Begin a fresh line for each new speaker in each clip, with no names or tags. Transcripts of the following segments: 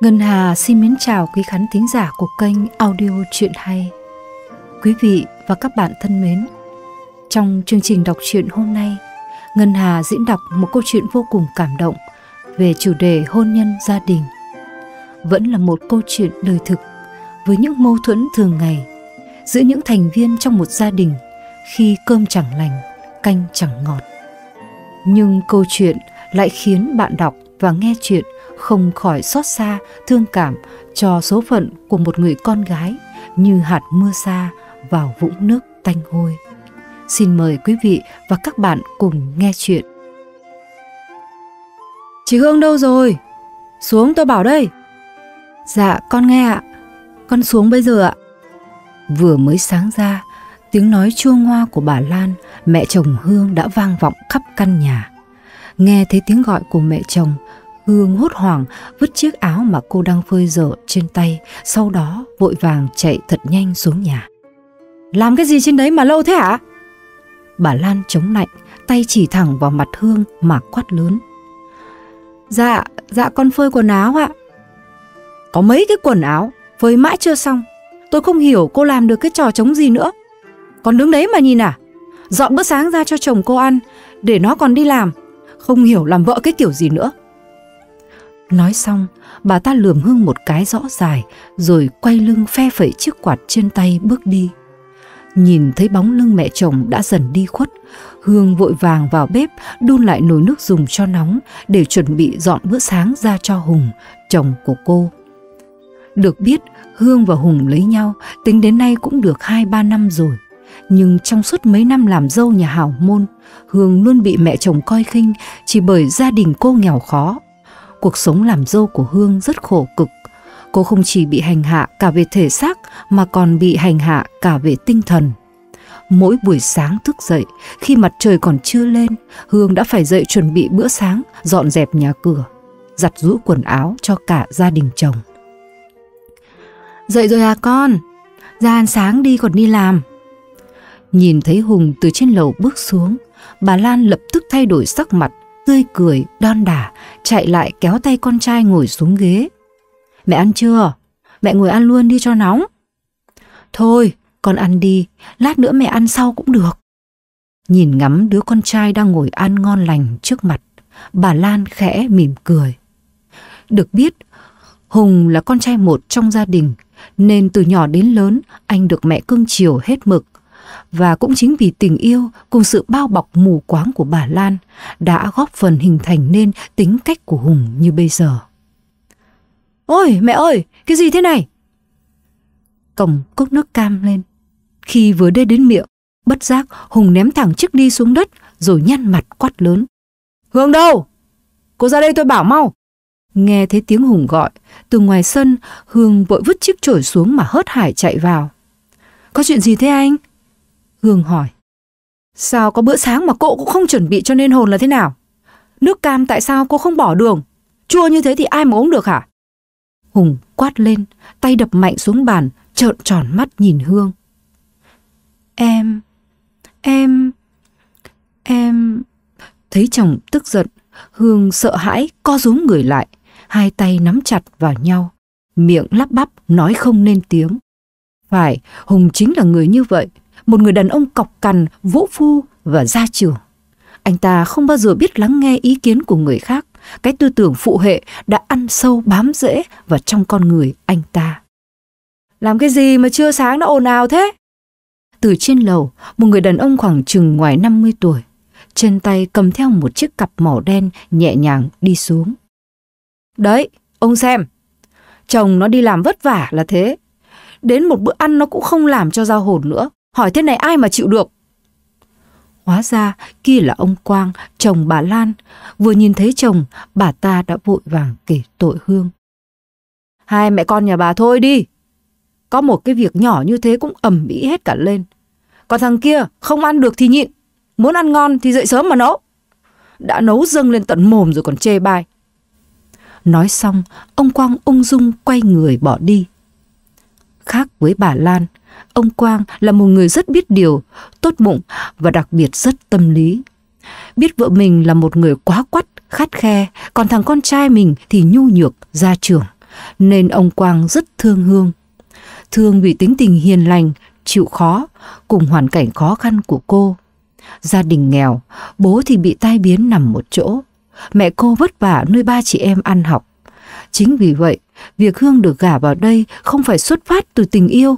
Ngân Hà xin mến chào quý khán thính giả của kênh audio truyện hay. Quý vị và các bạn thân mến, trong chương trình đọc truyện hôm nay, Ngân Hà diễn đọc một câu chuyện vô cùng cảm động về chủ đề hôn nhân gia đình. Vẫn là một câu chuyện đời thực với những mâu thuẫn thường ngày giữa những thành viên trong một gia đình khi cơm chẳng lành, canh chẳng ngọt. Nhưng câu chuyện lại khiến bạn đọc và nghe chuyện không khỏi xót xa, thương cảm cho số phận của một người con gái như hạt mưa xa vào vũng nước tanh hôi. Xin mời quý vị và các bạn cùng nghe chuyện. Chị Hương đâu rồi? Xuống tôi bảo đây. Dạ con nghe ạ. Con xuống bây giờ ạ. Vừa mới sáng ra, tiếng nói chua ngoa của bà Lan, mẹ chồng Hương đã vang vọng khắp căn nhà. Nghe thấy tiếng gọi của mẹ chồng, Hương hốt hoảng vứt chiếc áo mà cô đang phơi dở trên tay, sau đó vội vàng chạy thật nhanh xuống nhà. Làm cái gì trên đấy mà lâu thế hả? Bà Lan chống lạnh, tay chỉ thẳng vào mặt Hương mà quát lớn. Dạ, dạ con phơi quần áo ạ. Có mấy cái quần áo, phơi mãi chưa xong. Tôi không hiểu cô làm được cái trò chống gì nữa. Con đứng đấy mà nhìn à? Dọn bữa sáng ra cho chồng cô ăn, để nó còn đi làm. Không hiểu làm vợ cái kiểu gì nữa. Nói xong, bà ta lườm Hương một cái rõ dài rồi quay lưng phe phẩy chiếc quạt trên tay bước đi. Nhìn thấy bóng lưng mẹ chồng đã dần đi khuất, Hương vội vàng vào bếp đun lại nồi nước dùng cho nóng để chuẩn bị dọn bữa sáng ra cho Hùng, chồng của cô. Được biết, Hương và Hùng lấy nhau tính đến nay cũng được 2-3 năm rồi. Nhưng trong suốt mấy năm làm dâu nhà hảo môn, Hương luôn bị mẹ chồng coi khinh chỉ bởi gia đình cô nghèo khó cuộc sống làm dâu của Hương rất khổ cực. Cô không chỉ bị hành hạ cả về thể xác mà còn bị hành hạ cả về tinh thần. Mỗi buổi sáng thức dậy, khi mặt trời còn chưa lên, Hương đã phải dậy chuẩn bị bữa sáng, dọn dẹp nhà cửa, giặt rũ quần áo cho cả gia đình chồng. Dậy rồi à con, ra ăn sáng đi còn đi làm. Nhìn thấy Hùng từ trên lầu bước xuống, bà Lan lập tức thay đổi sắc mặt tươi cười, đon đả, chạy lại kéo tay con trai ngồi xuống ghế. Mẹ ăn chưa? Mẹ ngồi ăn luôn đi cho nóng. Thôi, con ăn đi, lát nữa mẹ ăn sau cũng được. Nhìn ngắm đứa con trai đang ngồi ăn ngon lành trước mặt, bà Lan khẽ mỉm cười. Được biết, Hùng là con trai một trong gia đình, nên từ nhỏ đến lớn anh được mẹ cưng chiều hết mực và cũng chính vì tình yêu cùng sự bao bọc mù quáng của bà Lan đã góp phần hình thành nên tính cách của Hùng như bây giờ. Ôi mẹ ơi, cái gì thế này? Cổng cốc nước cam lên. Khi vừa đê đến miệng, bất giác Hùng ném thẳng chiếc đi xuống đất rồi nhăn mặt quát lớn. Hương đâu? Cô ra đây tôi bảo mau. Nghe thấy tiếng Hùng gọi, từ ngoài sân, Hương vội vứt chiếc chổi xuống mà hớt hải chạy vào. Có chuyện gì thế anh? Hương hỏi. Sao có bữa sáng mà cô cũng không chuẩn bị cho nên hồn là thế nào? Nước cam tại sao cô không bỏ đường? Chua như thế thì ai mà uống được hả? Hùng quát lên, tay đập mạnh xuống bàn, trợn tròn mắt nhìn Hương. Em, em, em... Thấy chồng tức giận, Hương sợ hãi, co rúm người lại, hai tay nắm chặt vào nhau, miệng lắp bắp nói không nên tiếng. Phải, Hùng chính là người như vậy, một người đàn ông cọc cằn, vũ phu và gia trưởng. Anh ta không bao giờ biết lắng nghe ý kiến của người khác. Cái tư tưởng phụ hệ đã ăn sâu bám rễ và trong con người anh ta. Làm cái gì mà chưa sáng đã ồn ào thế? Từ trên lầu, một người đàn ông khoảng chừng ngoài 50 tuổi, trên tay cầm theo một chiếc cặp màu đen nhẹ nhàng đi xuống. Đấy, ông xem, chồng nó đi làm vất vả là thế. Đến một bữa ăn nó cũng không làm cho ra hồn nữa hỏi thế này ai mà chịu được? Hóa ra kia là ông Quang, chồng bà Lan. Vừa nhìn thấy chồng, bà ta đã vội vàng kể tội Hương. Hai mẹ con nhà bà thôi đi. Có một cái việc nhỏ như thế cũng ầm ĩ hết cả lên. Còn thằng kia không ăn được thì nhịn, muốn ăn ngon thì dậy sớm mà nấu. Đã nấu dâng lên tận mồm rồi còn chê bai. Nói xong, ông Quang ung dung quay người bỏ đi. Khác với bà Lan, ông Quang là một người rất biết điều, tốt bụng và đặc biệt rất tâm lý. Biết vợ mình là một người quá quắt, khát khe, còn thằng con trai mình thì nhu nhược, gia trưởng, nên ông Quang rất thương Hương. Thương vì tính tình hiền lành, chịu khó, cùng hoàn cảnh khó khăn của cô. Gia đình nghèo, bố thì bị tai biến nằm một chỗ. Mẹ cô vất vả nuôi ba chị em ăn học. Chính vì vậy, việc Hương được gả vào đây không phải xuất phát từ tình yêu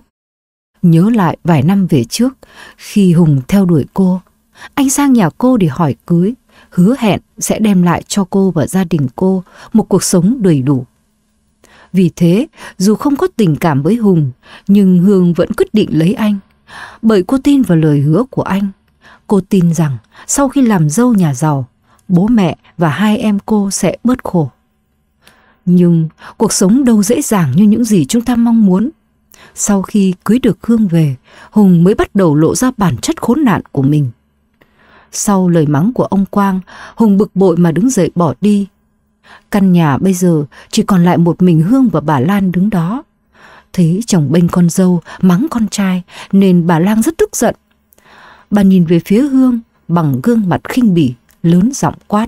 Nhớ lại vài năm về trước, khi Hùng theo đuổi cô, anh sang nhà cô để hỏi cưới, hứa hẹn sẽ đem lại cho cô và gia đình cô một cuộc sống đầy đủ. Vì thế, dù không có tình cảm với Hùng, nhưng Hương vẫn quyết định lấy anh. Bởi cô tin vào lời hứa của anh. Cô tin rằng sau khi làm dâu nhà giàu, bố mẹ và hai em cô sẽ bớt khổ. Nhưng cuộc sống đâu dễ dàng như những gì chúng ta mong muốn. Sau khi cưới được Hương về, Hùng mới bắt đầu lộ ra bản chất khốn nạn của mình. Sau lời mắng của ông Quang, Hùng bực bội mà đứng dậy bỏ đi. Căn nhà bây giờ chỉ còn lại một mình Hương và bà Lan đứng đó. Thấy chồng bênh con dâu, mắng con trai nên bà Lan rất tức giận. Bà nhìn về phía Hương bằng gương mặt khinh bỉ, lớn giọng quát.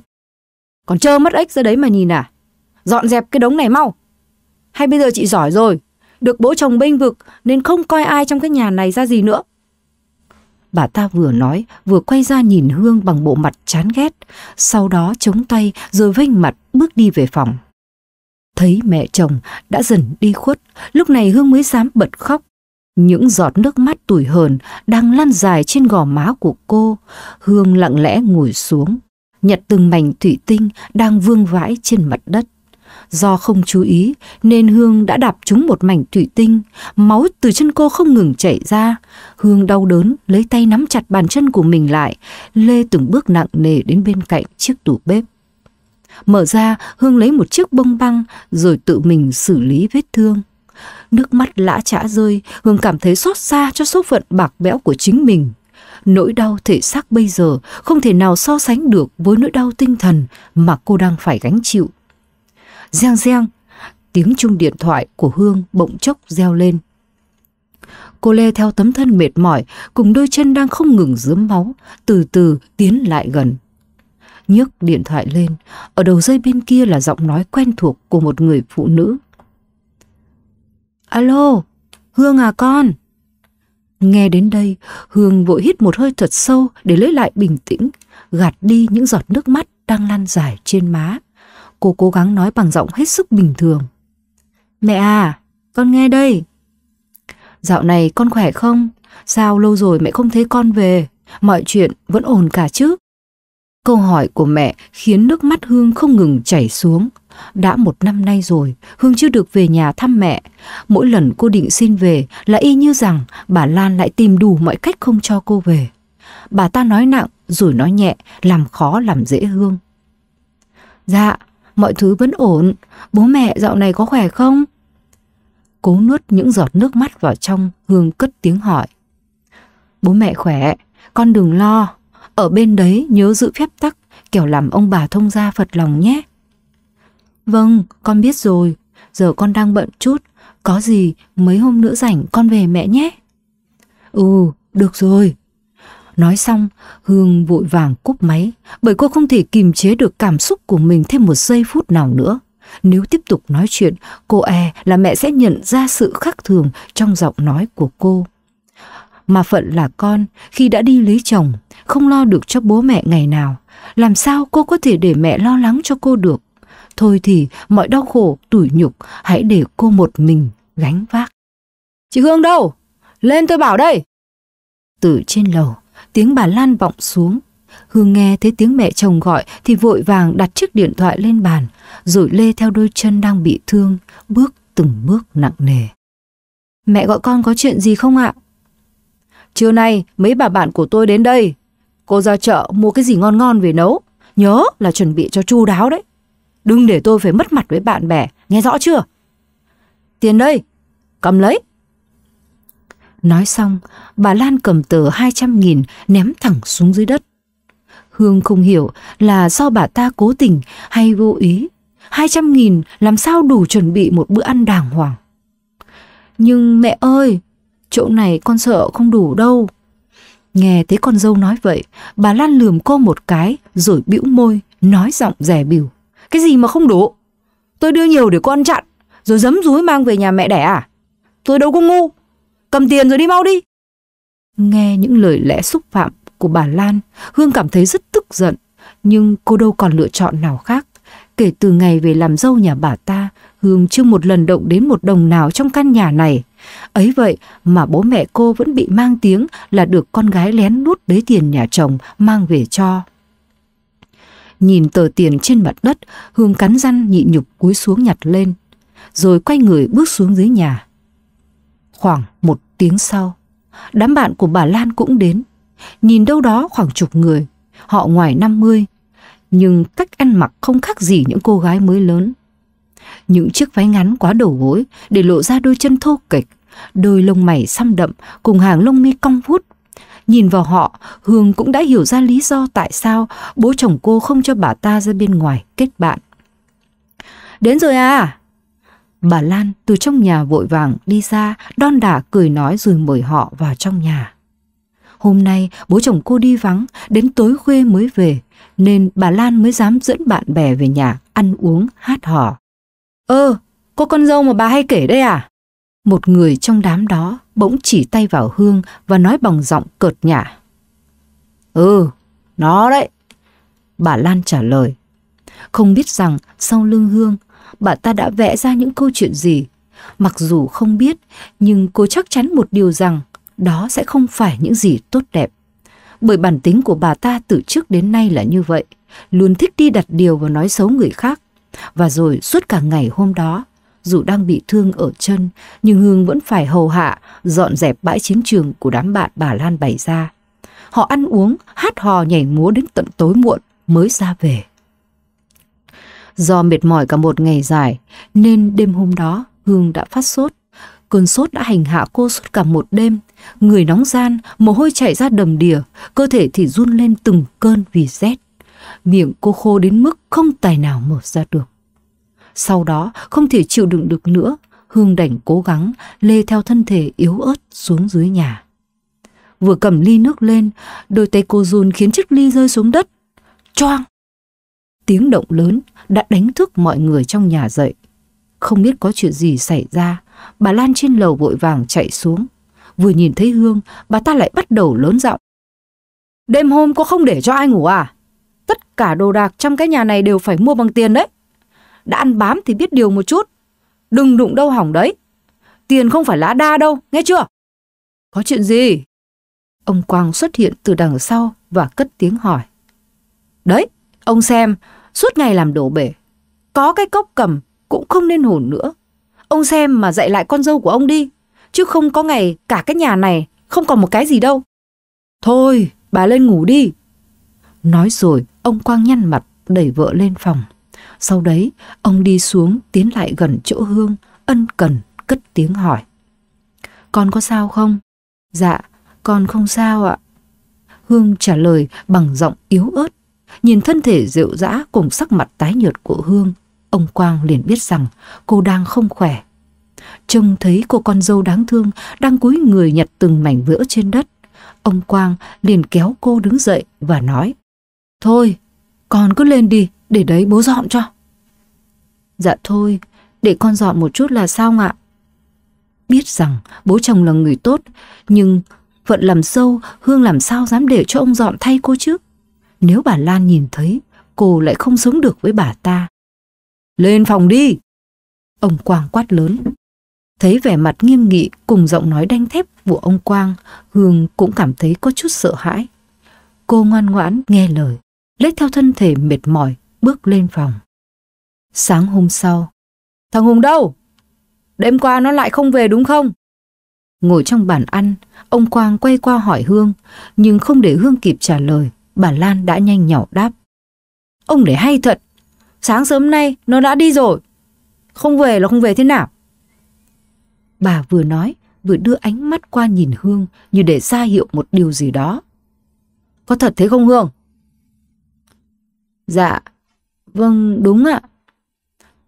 Còn trơ mất ếch ra đấy mà nhìn à? Dọn dẹp cái đống này mau. Hay bây giờ chị giỏi rồi, được bố chồng bênh vực nên không coi ai trong cái nhà này ra gì nữa. Bà ta vừa nói vừa quay ra nhìn Hương bằng bộ mặt chán ghét, sau đó chống tay rồi vênh mặt bước đi về phòng. Thấy mẹ chồng đã dần đi khuất, lúc này Hương mới dám bật khóc. Những giọt nước mắt tủi hờn đang lan dài trên gò má của cô, Hương lặng lẽ ngồi xuống, nhặt từng mảnh thủy tinh đang vương vãi trên mặt đất. Do không chú ý nên Hương đã đạp trúng một mảnh thủy tinh, máu từ chân cô không ngừng chảy ra. Hương đau đớn lấy tay nắm chặt bàn chân của mình lại, lê từng bước nặng nề đến bên cạnh chiếc tủ bếp. Mở ra, Hương lấy một chiếc bông băng rồi tự mình xử lý vết thương. Nước mắt lã chã rơi, Hương cảm thấy xót xa cho số phận bạc bẽo của chính mình. Nỗi đau thể xác bây giờ không thể nào so sánh được với nỗi đau tinh thần mà cô đang phải gánh chịu Giang giang, tiếng chuông điện thoại của Hương bỗng chốc reo lên. Cô lê theo tấm thân mệt mỏi, cùng đôi chân đang không ngừng dướm máu, từ từ tiến lại gần. Nhấc điện thoại lên, ở đầu dây bên kia là giọng nói quen thuộc của một người phụ nữ. Alo, Hương à con? Nghe đến đây, Hương vội hít một hơi thật sâu để lấy lại bình tĩnh, gạt đi những giọt nước mắt đang lan dài trên má. Cô cố gắng nói bằng giọng hết sức bình thường. Mẹ à, con nghe đây. Dạo này con khỏe không? Sao lâu rồi mẹ không thấy con về? Mọi chuyện vẫn ổn cả chứ? Câu hỏi của mẹ khiến nước mắt Hương không ngừng chảy xuống. Đã một năm nay rồi, Hương chưa được về nhà thăm mẹ. Mỗi lần cô định xin về là y như rằng bà Lan lại tìm đủ mọi cách không cho cô về. Bà ta nói nặng rồi nói nhẹ, làm khó làm dễ Hương. Dạ, mọi thứ vẫn ổn, bố mẹ dạo này có khỏe không? Cố nuốt những giọt nước mắt vào trong, Hương cất tiếng hỏi. Bố mẹ khỏe, con đừng lo, ở bên đấy nhớ giữ phép tắc, kẻo làm ông bà thông gia Phật lòng nhé. Vâng, con biết rồi, giờ con đang bận chút, có gì mấy hôm nữa rảnh con về mẹ nhé. Ừ, được rồi, Nói xong, Hương vội vàng cúp máy, bởi cô không thể kìm chế được cảm xúc của mình thêm một giây phút nào nữa. Nếu tiếp tục nói chuyện, cô e là mẹ sẽ nhận ra sự khác thường trong giọng nói của cô. Mà phận là con, khi đã đi lấy chồng, không lo được cho bố mẹ ngày nào, làm sao cô có thể để mẹ lo lắng cho cô được? Thôi thì mọi đau khổ, tủi nhục, hãy để cô một mình gánh vác. Chị Hương đâu? Lên tôi bảo đây! Từ trên lầu, tiếng bà Lan vọng xuống. Hương nghe thấy tiếng mẹ chồng gọi thì vội vàng đặt chiếc điện thoại lên bàn, rồi lê theo đôi chân đang bị thương, bước từng bước nặng nề. Mẹ gọi con có chuyện gì không ạ? Trưa nay mấy bà bạn của tôi đến đây. Cô ra chợ mua cái gì ngon ngon về nấu. Nhớ là chuẩn bị cho chu đáo đấy. Đừng để tôi phải mất mặt với bạn bè, nghe rõ chưa? Tiền đây, cầm lấy. Nói xong, bà Lan cầm tờ 200.000 ném thẳng xuống dưới đất. Hương không hiểu là do bà ta cố tình hay vô ý. 200.000 làm sao đủ chuẩn bị một bữa ăn đàng hoàng. Nhưng mẹ ơi, chỗ này con sợ không đủ đâu. Nghe thấy con dâu nói vậy, bà Lan lườm cô một cái rồi bĩu môi, nói giọng rẻ biểu. Cái gì mà không đủ? Tôi đưa nhiều để con chặn, rồi dấm rúi mang về nhà mẹ đẻ à? Tôi đâu có ngu cầm tiền rồi đi mau đi. Nghe những lời lẽ xúc phạm của bà Lan, Hương cảm thấy rất tức giận, nhưng cô đâu còn lựa chọn nào khác. Kể từ ngày về làm dâu nhà bà ta, Hương chưa một lần động đến một đồng nào trong căn nhà này. Ấy vậy mà bố mẹ cô vẫn bị mang tiếng là được con gái lén lút lấy tiền nhà chồng mang về cho. Nhìn tờ tiền trên mặt đất, Hương cắn răng nhịn nhục cúi xuống nhặt lên, rồi quay người bước xuống dưới nhà. Khoảng một tiếng sau, đám bạn của bà Lan cũng đến. Nhìn đâu đó khoảng chục người, họ ngoài năm mươi nhưng cách ăn mặc không khác gì những cô gái mới lớn. Những chiếc váy ngắn quá đầu gối để lộ ra đôi chân thô kệch, đôi lông mày xăm đậm cùng hàng lông mi cong vút. Nhìn vào họ, Hương cũng đã hiểu ra lý do tại sao bố chồng cô không cho bà ta ra bên ngoài kết bạn. Đến rồi à, Bà Lan từ trong nhà vội vàng đi ra, đon đả cười nói rồi mời họ vào trong nhà. Hôm nay bố chồng cô đi vắng, đến tối khuya mới về, nên bà Lan mới dám dẫn bạn bè về nhà ăn uống, hát hò. Ơ, cô con dâu mà bà hay kể đây à? Một người trong đám đó bỗng chỉ tay vào Hương và nói bằng giọng cợt nhả. Ừ, nó đấy. Bà Lan trả lời. Không biết rằng sau lưng Hương bà ta đã vẽ ra những câu chuyện gì. Mặc dù không biết, nhưng cô chắc chắn một điều rằng đó sẽ không phải những gì tốt đẹp. Bởi bản tính của bà ta từ trước đến nay là như vậy, luôn thích đi đặt điều và nói xấu người khác. Và rồi suốt cả ngày hôm đó, dù đang bị thương ở chân, nhưng Hương vẫn phải hầu hạ, dọn dẹp bãi chiến trường của đám bạn bà Lan bày ra. Họ ăn uống, hát hò nhảy múa đến tận tối muộn mới ra về. Do mệt mỏi cả một ngày dài, nên đêm hôm đó Hương đã phát sốt. Cơn sốt đã hành hạ cô suốt cả một đêm. Người nóng gian, mồ hôi chảy ra đầm đìa, cơ thể thì run lên từng cơn vì rét. Miệng cô khô đến mức không tài nào mở ra được. Sau đó, không thể chịu đựng được nữa, Hương đành cố gắng lê theo thân thể yếu ớt xuống dưới nhà. Vừa cầm ly nước lên, đôi tay cô run khiến chiếc ly rơi xuống đất. Choang! Tiếng động lớn đã đánh thức mọi người trong nhà dậy. Không biết có chuyện gì xảy ra, bà Lan trên lầu vội vàng chạy xuống. Vừa nhìn thấy Hương, bà ta lại bắt đầu lớn giọng. Đêm hôm có không để cho ai ngủ à? Tất cả đồ đạc trong cái nhà này đều phải mua bằng tiền đấy. Đã ăn bám thì biết điều một chút. Đừng đụng đâu hỏng đấy. Tiền không phải lá đa đâu, nghe chưa? Có chuyện gì? Ông Quang xuất hiện từ đằng sau và cất tiếng hỏi. Đấy, Ông xem, suốt ngày làm đổ bể. Có cái cốc cầm cũng không nên hồn nữa. Ông xem mà dạy lại con dâu của ông đi. Chứ không có ngày cả cái nhà này không còn một cái gì đâu. Thôi, bà lên ngủ đi. Nói rồi, ông Quang nhăn mặt đẩy vợ lên phòng. Sau đấy, ông đi xuống tiến lại gần chỗ Hương, ân cần cất tiếng hỏi. Con có sao không? Dạ, con không sao ạ. Hương trả lời bằng giọng yếu ớt Nhìn thân thể rượu dã cùng sắc mặt tái nhợt của Hương, ông Quang liền biết rằng cô đang không khỏe. Trông thấy cô con dâu đáng thương đang cúi người nhặt từng mảnh vỡ trên đất. Ông Quang liền kéo cô đứng dậy và nói Thôi, con cứ lên đi, để đấy bố dọn cho. Dạ thôi, để con dọn một chút là sao ạ? Biết rằng bố chồng là người tốt, nhưng phận làm sâu, Hương làm sao dám để cho ông dọn thay cô chứ? Nếu bà Lan nhìn thấy, cô lại không sống được với bà ta. Lên phòng đi! Ông Quang quát lớn. Thấy vẻ mặt nghiêm nghị cùng giọng nói đanh thép của ông Quang, Hương cũng cảm thấy có chút sợ hãi. Cô ngoan ngoãn nghe lời, lết theo thân thể mệt mỏi, bước lên phòng. Sáng hôm sau, thằng Hùng đâu? Đêm qua nó lại không về đúng không? Ngồi trong bàn ăn, ông Quang quay qua hỏi Hương, nhưng không để Hương kịp trả lời. Bà Lan đã nhanh nhỏ đáp. Ông để hay thật, sáng sớm nay nó đã đi rồi. Không về là không về thế nào? Bà vừa nói, vừa đưa ánh mắt qua nhìn Hương như để ra hiệu một điều gì đó. Có thật thế không Hương? Dạ, vâng đúng ạ.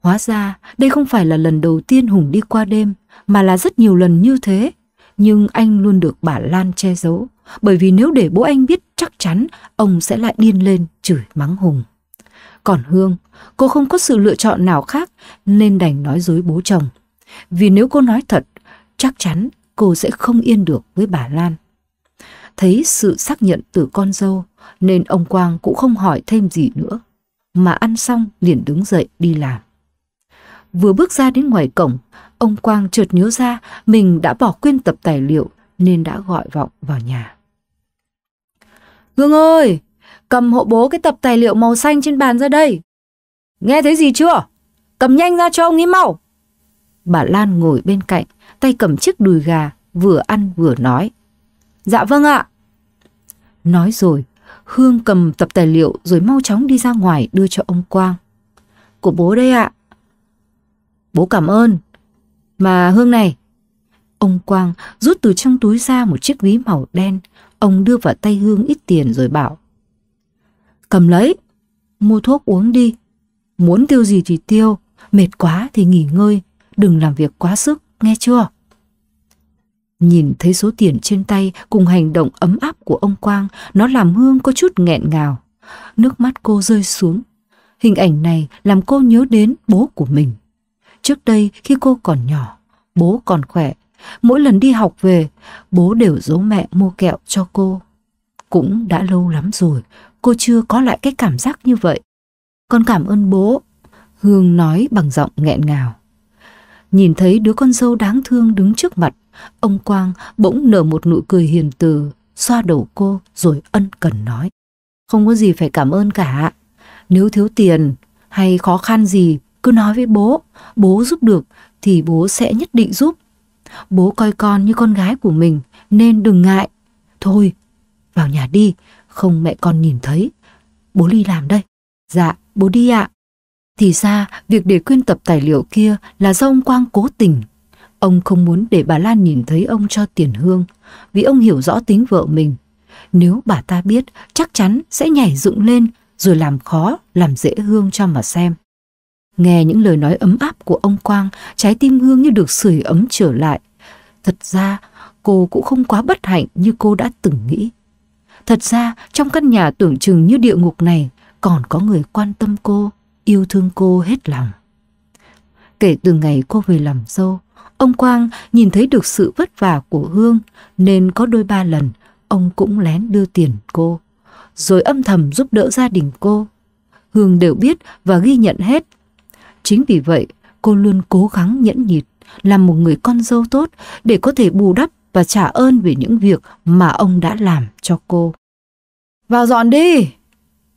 Hóa ra đây không phải là lần đầu tiên Hùng đi qua đêm mà là rất nhiều lần như thế, nhưng anh luôn được bà Lan che giấu bởi vì nếu để bố anh biết chắc chắn ông sẽ lại điên lên chửi mắng Hùng. Còn Hương, cô không có sự lựa chọn nào khác nên đành nói dối bố chồng. Vì nếu cô nói thật, chắc chắn cô sẽ không yên được với bà Lan. Thấy sự xác nhận từ con dâu nên ông Quang cũng không hỏi thêm gì nữa. Mà ăn xong liền đứng dậy đi làm. Vừa bước ra đến ngoài cổng, ông Quang chợt nhớ ra mình đã bỏ quên tập tài liệu nên đã gọi vọng vào nhà. Hương ơi, cầm hộ bố cái tập tài liệu màu xanh trên bàn ra đây. Nghe thấy gì chưa? Cầm nhanh ra cho ông ấy mau. Bà Lan ngồi bên cạnh, tay cầm chiếc đùi gà, vừa ăn vừa nói. Dạ vâng ạ. Nói rồi, Hương cầm tập tài liệu rồi mau chóng đi ra ngoài đưa cho ông Quang. Của bố đây ạ. Bố cảm ơn. Mà Hương này, ông Quang rút từ trong túi ra một chiếc ví màu đen, Ông đưa vào tay Hương ít tiền rồi bảo Cầm lấy, mua thuốc uống đi Muốn tiêu gì thì tiêu Mệt quá thì nghỉ ngơi Đừng làm việc quá sức, nghe chưa? Nhìn thấy số tiền trên tay cùng hành động ấm áp của ông Quang, nó làm Hương có chút nghẹn ngào. Nước mắt cô rơi xuống. Hình ảnh này làm cô nhớ đến bố của mình. Trước đây khi cô còn nhỏ, bố còn khỏe Mỗi lần đi học về, bố đều giấu mẹ mua kẹo cho cô. Cũng đã lâu lắm rồi, cô chưa có lại cái cảm giác như vậy. Con cảm ơn bố, Hương nói bằng giọng nghẹn ngào. Nhìn thấy đứa con dâu đáng thương đứng trước mặt, ông Quang bỗng nở một nụ cười hiền từ, xoa đầu cô rồi ân cần nói. Không có gì phải cảm ơn cả. Nếu thiếu tiền hay khó khăn gì, cứ nói với bố, bố giúp được thì bố sẽ nhất định giúp. Bố coi con như con gái của mình nên đừng ngại. Thôi, vào nhà đi, không mẹ con nhìn thấy. Bố đi làm đây. Dạ, bố đi ạ. À. Thì ra, việc để quyên tập tài liệu kia là do ông Quang cố tình. Ông không muốn để bà Lan nhìn thấy ông cho tiền hương, vì ông hiểu rõ tính vợ mình. Nếu bà ta biết, chắc chắn sẽ nhảy dựng lên rồi làm khó, làm dễ hương cho mà xem. Nghe những lời nói ấm áp của ông Quang, trái tim Hương như được sưởi ấm trở lại. Thật ra, cô cũng không quá bất hạnh như cô đã từng nghĩ. Thật ra, trong căn nhà tưởng chừng như địa ngục này, còn có người quan tâm cô, yêu thương cô hết lòng. Kể từ ngày cô về làm dâu, ông Quang nhìn thấy được sự vất vả của Hương, nên có đôi ba lần, ông cũng lén đưa tiền cô, rồi âm thầm giúp đỡ gia đình cô. Hương đều biết và ghi nhận hết Chính vì vậy, cô luôn cố gắng nhẫn nhịn, làm một người con dâu tốt để có thể bù đắp và trả ơn về những việc mà ông đã làm cho cô. Vào dọn đi!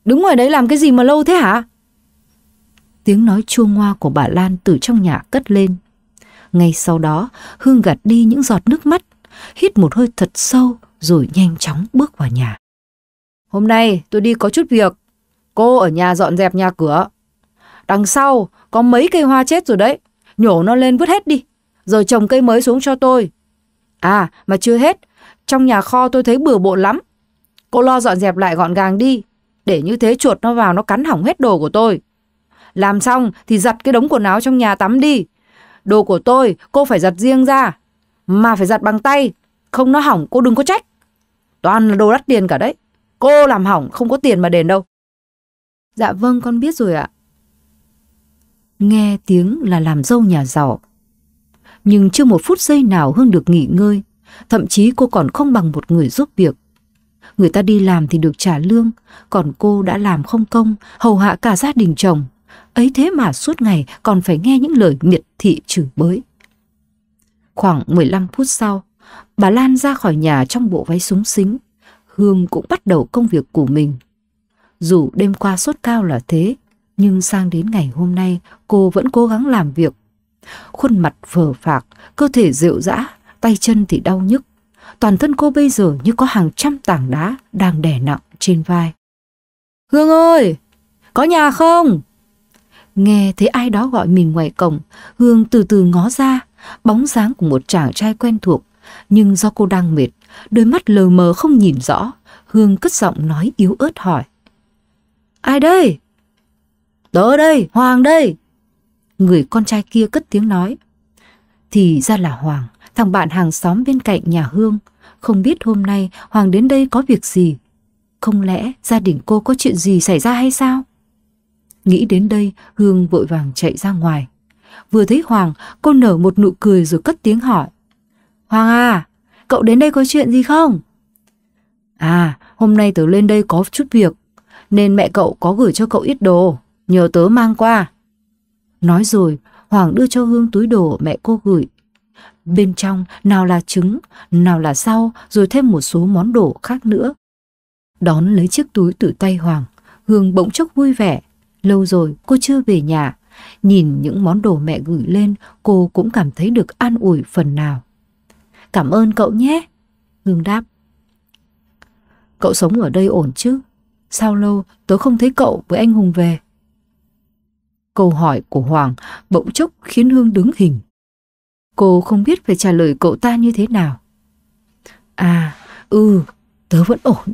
Đứng ngoài đấy làm cái gì mà lâu thế hả? Tiếng nói chua ngoa của bà Lan từ trong nhà cất lên. Ngay sau đó, Hương gạt đi những giọt nước mắt, hít một hơi thật sâu rồi nhanh chóng bước vào nhà. Hôm nay tôi đi có chút việc, cô ở nhà dọn dẹp nhà cửa, Đằng sau có mấy cây hoa chết rồi đấy, nhổ nó lên vứt hết đi, rồi trồng cây mới xuống cho tôi. À, mà chưa hết, trong nhà kho tôi thấy bừa bộn lắm. Cô lo dọn dẹp lại gọn gàng đi, để như thế chuột nó vào nó cắn hỏng hết đồ của tôi. Làm xong thì giặt cái đống quần áo trong nhà tắm đi. Đồ của tôi cô phải giặt riêng ra, mà phải giặt bằng tay, không nó hỏng cô đừng có trách. Toàn là đồ đắt tiền cả đấy, cô làm hỏng không có tiền mà đền đâu. Dạ vâng con biết rồi ạ nghe tiếng là làm dâu nhà giàu. Nhưng chưa một phút giây nào Hương được nghỉ ngơi, thậm chí cô còn không bằng một người giúp việc. Người ta đi làm thì được trả lương, còn cô đã làm không công, hầu hạ cả gia đình chồng. Ấy thế mà suốt ngày còn phải nghe những lời miệt thị chửi bới. Khoảng 15 phút sau, bà Lan ra khỏi nhà trong bộ váy súng xính. Hương cũng bắt đầu công việc của mình. Dù đêm qua sốt cao là thế, nhưng sang đến ngày hôm nay cô vẫn cố gắng làm việc. Khuôn mặt phờ phạc, cơ thể rệu rã, tay chân thì đau nhức. Toàn thân cô bây giờ như có hàng trăm tảng đá đang đè nặng trên vai. Hương ơi, có nhà không? Nghe thấy ai đó gọi mình ngoài cổng, Hương từ từ ngó ra, bóng dáng của một chàng trai quen thuộc. Nhưng do cô đang mệt, đôi mắt lờ mờ không nhìn rõ, Hương cất giọng nói yếu ớt hỏi. Ai đây? Tớ đây, Hoàng đây. Người con trai kia cất tiếng nói. Thì ra là Hoàng, thằng bạn hàng xóm bên cạnh nhà Hương. Không biết hôm nay Hoàng đến đây có việc gì. Không lẽ gia đình cô có chuyện gì xảy ra hay sao? Nghĩ đến đây, Hương vội vàng chạy ra ngoài. Vừa thấy Hoàng, cô nở một nụ cười rồi cất tiếng hỏi. Hoàng à, cậu đến đây có chuyện gì không? À, hôm nay tớ lên đây có chút việc, nên mẹ cậu có gửi cho cậu ít đồ nhờ tớ mang qua. Nói rồi, Hoàng đưa cho Hương túi đồ mẹ cô gửi. Bên trong nào là trứng, nào là rau, rồi thêm một số món đồ khác nữa. Đón lấy chiếc túi từ tay Hoàng, Hương bỗng chốc vui vẻ. Lâu rồi cô chưa về nhà, nhìn những món đồ mẹ gửi lên cô cũng cảm thấy được an ủi phần nào. Cảm ơn cậu nhé, Hương đáp. Cậu sống ở đây ổn chứ? Sao lâu tớ không thấy cậu với anh Hùng về? Câu hỏi của Hoàng bỗng chốc khiến Hương đứng hình. Cô không biết phải trả lời cậu ta như thế nào. À, ừ, tớ vẫn ổn.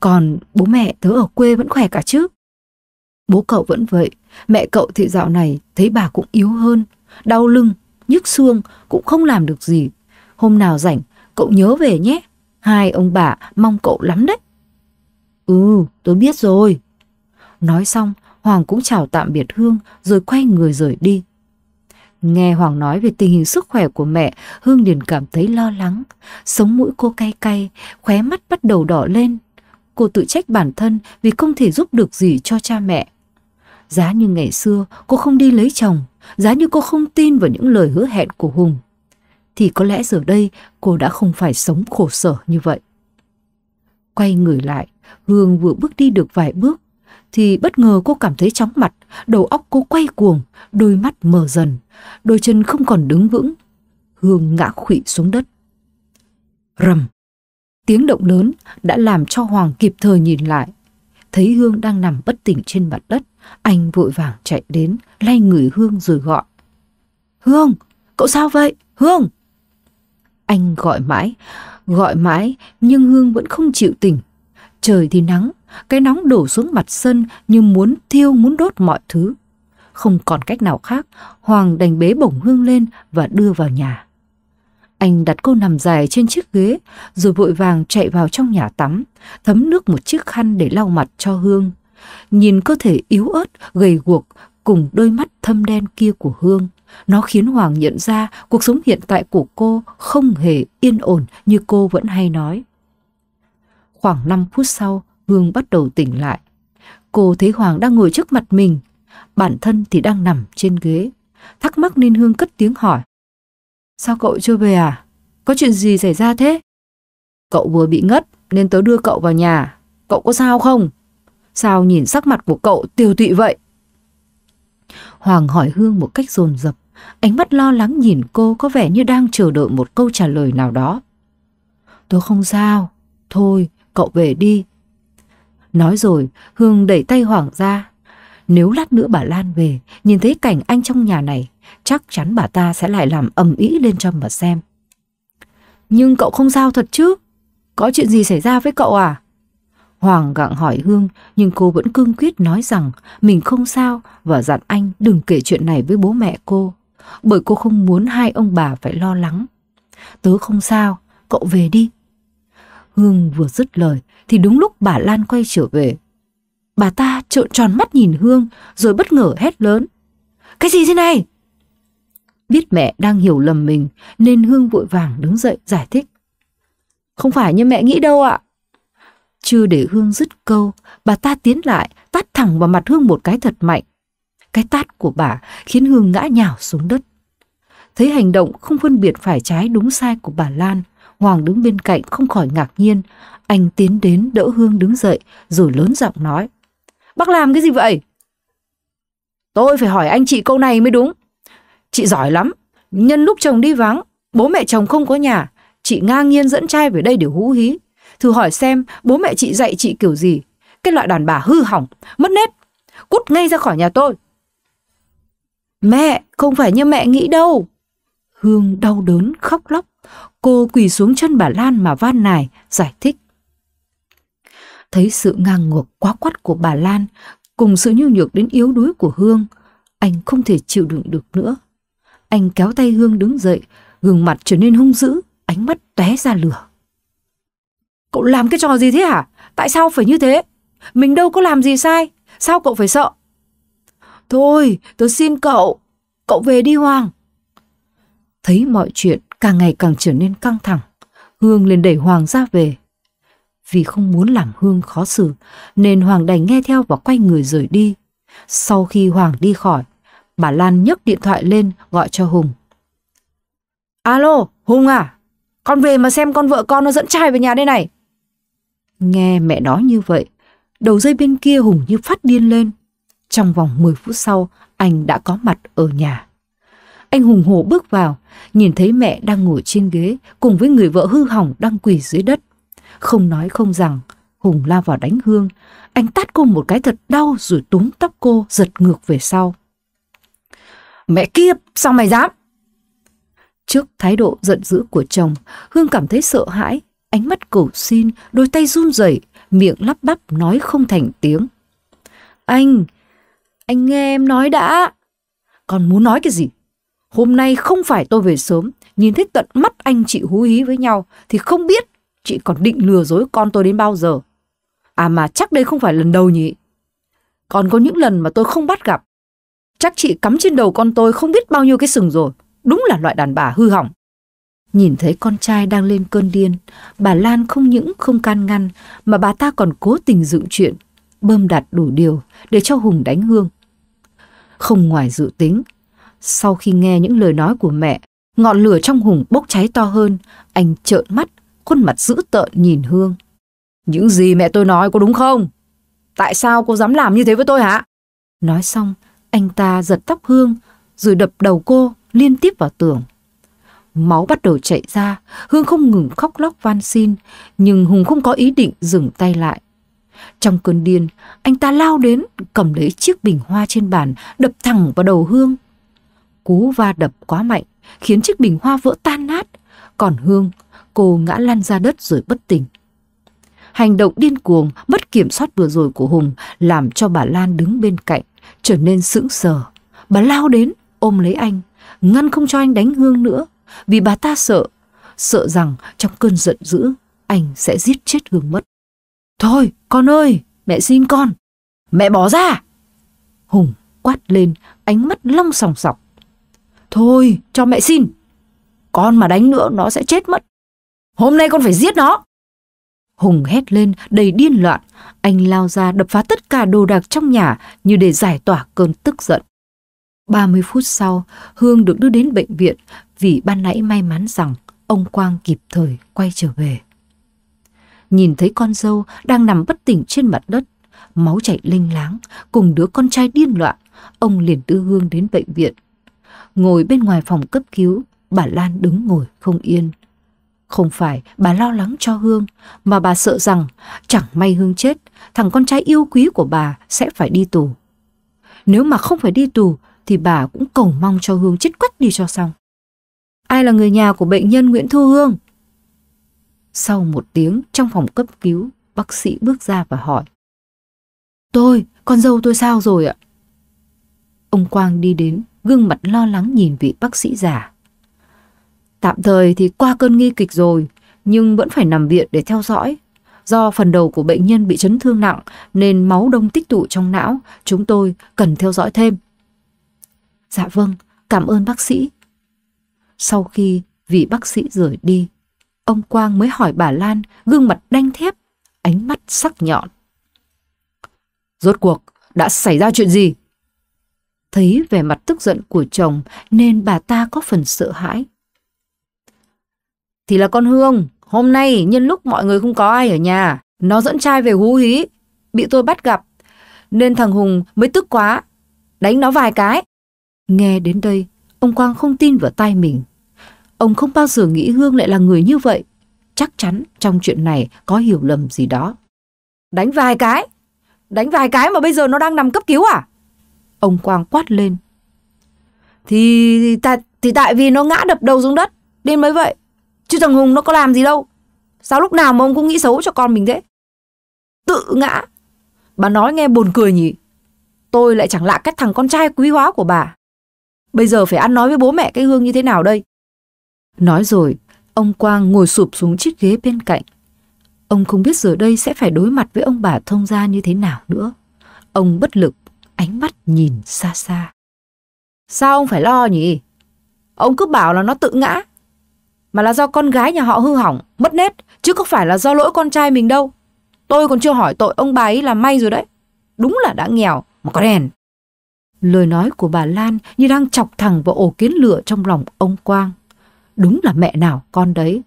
Còn bố mẹ tớ ở quê vẫn khỏe cả chứ? Bố cậu vẫn vậy, mẹ cậu thì dạo này thấy bà cũng yếu hơn, đau lưng, nhức xương, cũng không làm được gì. Hôm nào rảnh, cậu nhớ về nhé. Hai ông bà mong cậu lắm đấy. Ừ, tôi biết rồi. Nói xong, Hoàng cũng chào tạm biệt Hương rồi quay người rời đi. Nghe Hoàng nói về tình hình sức khỏe của mẹ, Hương liền cảm thấy lo lắng. Sống mũi cô cay cay, khóe mắt bắt đầu đỏ lên. Cô tự trách bản thân vì không thể giúp được gì cho cha mẹ. Giá như ngày xưa cô không đi lấy chồng, giá như cô không tin vào những lời hứa hẹn của Hùng, thì có lẽ giờ đây cô đã không phải sống khổ sở như vậy. Quay người lại, Hương vừa bước đi được vài bước thì bất ngờ cô cảm thấy chóng mặt, đầu óc cô quay cuồng, đôi mắt mở dần, đôi chân không còn đứng vững. Hương ngã khụy xuống đất. Rầm. Tiếng động lớn đã làm cho Hoàng kịp thời nhìn lại. Thấy Hương đang nằm bất tỉnh trên mặt đất, anh vội vàng chạy đến, lay người Hương rồi gọi. Hương, cậu sao vậy? Hương! Anh gọi mãi, gọi mãi nhưng Hương vẫn không chịu tỉnh. Trời thì nắng, cái nóng đổ xuống mặt sân như muốn thiêu muốn đốt mọi thứ. Không còn cách nào khác, Hoàng đành bế bổng hương lên và đưa vào nhà. Anh đặt cô nằm dài trên chiếc ghế rồi vội vàng chạy vào trong nhà tắm, thấm nước một chiếc khăn để lau mặt cho Hương. Nhìn cơ thể yếu ớt, gầy guộc cùng đôi mắt thâm đen kia của Hương, nó khiến Hoàng nhận ra cuộc sống hiện tại của cô không hề yên ổn như cô vẫn hay nói. Khoảng 5 phút sau, Hương bắt đầu tỉnh lại. Cô thấy Hoàng đang ngồi trước mặt mình, bản thân thì đang nằm trên ghế. Thắc mắc nên Hương cất tiếng hỏi. Sao cậu chưa về à? Có chuyện gì xảy ra thế? Cậu vừa bị ngất nên tớ đưa cậu vào nhà. Cậu có sao không? Sao nhìn sắc mặt của cậu tiêu tụy vậy? Hoàng hỏi Hương một cách dồn dập Ánh mắt lo lắng nhìn cô có vẻ như đang chờ đợi một câu trả lời nào đó. Tôi không sao. Thôi, cậu về đi. Nói rồi, Hương đẩy tay Hoàng ra. Nếu lát nữa bà Lan về, nhìn thấy cảnh anh trong nhà này, chắc chắn bà ta sẽ lại làm ầm ĩ lên cho mà xem. Nhưng cậu không sao thật chứ? Có chuyện gì xảy ra với cậu à? Hoàng gặng hỏi Hương nhưng cô vẫn cương quyết nói rằng mình không sao và dặn anh đừng kể chuyện này với bố mẹ cô bởi cô không muốn hai ông bà phải lo lắng. Tớ không sao, cậu về đi, Hương vừa dứt lời thì đúng lúc bà Lan quay trở về. Bà ta trợn tròn mắt nhìn Hương rồi bất ngờ hét lớn. Cái gì thế này? Biết mẹ đang hiểu lầm mình nên Hương vội vàng đứng dậy giải thích. Không phải như mẹ nghĩ đâu ạ. Chưa để Hương dứt câu, bà ta tiến lại, tát thẳng vào mặt Hương một cái thật mạnh. Cái tát của bà khiến Hương ngã nhào xuống đất. Thấy hành động không phân biệt phải trái đúng sai của bà Lan, Hoàng đứng bên cạnh không khỏi ngạc nhiên. Anh tiến đến đỡ Hương đứng dậy rồi lớn giọng nói. Bác làm cái gì vậy? Tôi phải hỏi anh chị câu này mới đúng. Chị giỏi lắm. Nhân lúc chồng đi vắng, bố mẹ chồng không có nhà. Chị ngang nhiên dẫn trai về đây để hú hí. Thử hỏi xem bố mẹ chị dạy chị kiểu gì. Cái loại đàn bà hư hỏng, mất nết. Cút ngay ra khỏi nhà tôi. Mẹ, không phải như mẹ nghĩ đâu. Hương đau đớn khóc lóc. Cô quỳ xuống chân bà Lan mà van nài, giải thích. Thấy sự ngang ngược quá quắt của bà Lan, cùng sự nhu nhược đến yếu đuối của Hương, anh không thể chịu đựng được nữa. Anh kéo tay Hương đứng dậy, gương mặt trở nên hung dữ, ánh mắt té ra lửa. Cậu làm cái trò gì thế hả? Tại sao phải như thế? Mình đâu có làm gì sai, sao cậu phải sợ? Thôi, tớ xin cậu, cậu về đi Hoàng. Thấy mọi chuyện càng ngày càng trở nên căng thẳng. Hương liền đẩy Hoàng ra về. Vì không muốn làm Hương khó xử, nên Hoàng đành nghe theo và quay người rời đi. Sau khi Hoàng đi khỏi, bà Lan nhấc điện thoại lên gọi cho Hùng. Alo, Hùng à, con về mà xem con vợ con nó dẫn trai về nhà đây này. Nghe mẹ nói như vậy, đầu dây bên kia Hùng như phát điên lên. Trong vòng 10 phút sau, anh đã có mặt ở nhà. Anh hùng hổ bước vào, nhìn thấy mẹ đang ngồi trên ghế cùng với người vợ hư hỏng đang quỳ dưới đất. Không nói không rằng, Hùng lao vào đánh Hương. Anh tát cô một cái thật đau rồi túm tóc cô giật ngược về sau. Mẹ kiếp, sao mày dám? Trước thái độ giận dữ của chồng, Hương cảm thấy sợ hãi, ánh mắt cầu xin, đôi tay run rẩy, miệng lắp bắp nói không thành tiếng. Anh, anh nghe em nói đã. Còn muốn nói cái gì? hôm nay không phải tôi về sớm, nhìn thấy tận mắt anh chị hú hí với nhau thì không biết chị còn định lừa dối con tôi đến bao giờ. À mà chắc đây không phải lần đầu nhỉ. Còn có những lần mà tôi không bắt gặp. Chắc chị cắm trên đầu con tôi không biết bao nhiêu cái sừng rồi. Đúng là loại đàn bà hư hỏng. Nhìn thấy con trai đang lên cơn điên, bà Lan không những không can ngăn mà bà ta còn cố tình dựng chuyện, bơm đặt đủ điều để cho Hùng đánh Hương. Không ngoài dự tính, sau khi nghe những lời nói của mẹ, ngọn lửa trong Hùng bốc cháy to hơn, anh trợn mắt, khuôn mặt dữ tợn nhìn Hương. Những gì mẹ tôi nói có đúng không? Tại sao cô dám làm như thế với tôi hả? Nói xong, anh ta giật tóc Hương, rồi đập đầu cô liên tiếp vào tường. Máu bắt đầu chảy ra, Hương không ngừng khóc lóc van xin, nhưng Hùng không có ý định dừng tay lại. Trong cơn điên, anh ta lao đến, cầm lấy chiếc bình hoa trên bàn, đập thẳng vào đầu Hương, cú va đập quá mạnh, khiến chiếc bình hoa vỡ tan nát. Còn Hương, cô ngã lăn ra đất rồi bất tỉnh. Hành động điên cuồng, mất kiểm soát vừa rồi của Hùng làm cho bà Lan đứng bên cạnh, trở nên sững sờ. Bà lao đến, ôm lấy anh, ngăn không cho anh đánh Hương nữa, vì bà ta sợ, sợ rằng trong cơn giận dữ, anh sẽ giết chết Hương mất. Thôi, con ơi, mẹ xin con, mẹ bỏ ra! Hùng quát lên, ánh mắt long sòng sọc, Thôi cho mẹ xin Con mà đánh nữa nó sẽ chết mất Hôm nay con phải giết nó Hùng hét lên đầy điên loạn Anh lao ra đập phá tất cả đồ đạc trong nhà Như để giải tỏa cơn tức giận 30 phút sau Hương được đưa đến bệnh viện Vì ban nãy may mắn rằng Ông Quang kịp thời quay trở về Nhìn thấy con dâu Đang nằm bất tỉnh trên mặt đất Máu chảy linh láng Cùng đứa con trai điên loạn Ông liền đưa Hương đến bệnh viện ngồi bên ngoài phòng cấp cứu, bà Lan đứng ngồi không yên. Không phải bà lo lắng cho Hương, mà bà sợ rằng chẳng may Hương chết, thằng con trai yêu quý của bà sẽ phải đi tù. Nếu mà không phải đi tù thì bà cũng cầu mong cho Hương chết quách đi cho xong. Ai là người nhà của bệnh nhân Nguyễn Thu Hương? Sau một tiếng trong phòng cấp cứu, bác sĩ bước ra và hỏi. Tôi, con dâu tôi sao rồi ạ? Ông Quang đi đến, gương mặt lo lắng nhìn vị bác sĩ già. Tạm thời thì qua cơn nghi kịch rồi, nhưng vẫn phải nằm viện để theo dõi. Do phần đầu của bệnh nhân bị chấn thương nặng nên máu đông tích tụ trong não, chúng tôi cần theo dõi thêm. Dạ vâng, cảm ơn bác sĩ. Sau khi vị bác sĩ rời đi, ông Quang mới hỏi bà Lan, gương mặt đanh thép, ánh mắt sắc nhọn. Rốt cuộc, đã xảy ra chuyện gì? Thấy vẻ mặt tức giận của chồng nên bà ta có phần sợ hãi. Thì là con Hương, hôm nay nhân lúc mọi người không có ai ở nhà, nó dẫn trai về hú hí, bị tôi bắt gặp, nên thằng Hùng mới tức quá, đánh nó vài cái. Nghe đến đây, ông Quang không tin vào tai mình. Ông không bao giờ nghĩ Hương lại là người như vậy. Chắc chắn trong chuyện này có hiểu lầm gì đó. Đánh vài cái? Đánh vài cái mà bây giờ nó đang nằm cấp cứu à? Ông Quang quát lên. Thì tại, thì tại vì nó ngã đập đầu xuống đất, nên mới vậy. Chứ thằng Hùng nó có làm gì đâu. Sao lúc nào mà ông cũng nghĩ xấu cho con mình thế? Tự ngã. Bà nói nghe buồn cười nhỉ. Tôi lại chẳng lạ cách thằng con trai quý hóa của bà. Bây giờ phải ăn nói với bố mẹ cái hương như thế nào đây? Nói rồi, ông Quang ngồi sụp xuống chiếc ghế bên cạnh. Ông không biết giờ đây sẽ phải đối mặt với ông bà thông gia như thế nào nữa. Ông bất lực ánh mắt nhìn xa xa. Sao ông phải lo nhỉ? Ông cứ bảo là nó tự ngã. Mà là do con gái nhà họ hư hỏng, mất nét, chứ có phải là do lỗi con trai mình đâu. Tôi còn chưa hỏi tội ông bà ấy là may rồi đấy. Đúng là đã nghèo, mà có đèn. Lời nói của bà Lan như đang chọc thẳng vào ổ kiến lửa trong lòng ông Quang. Đúng là mẹ nào con đấy.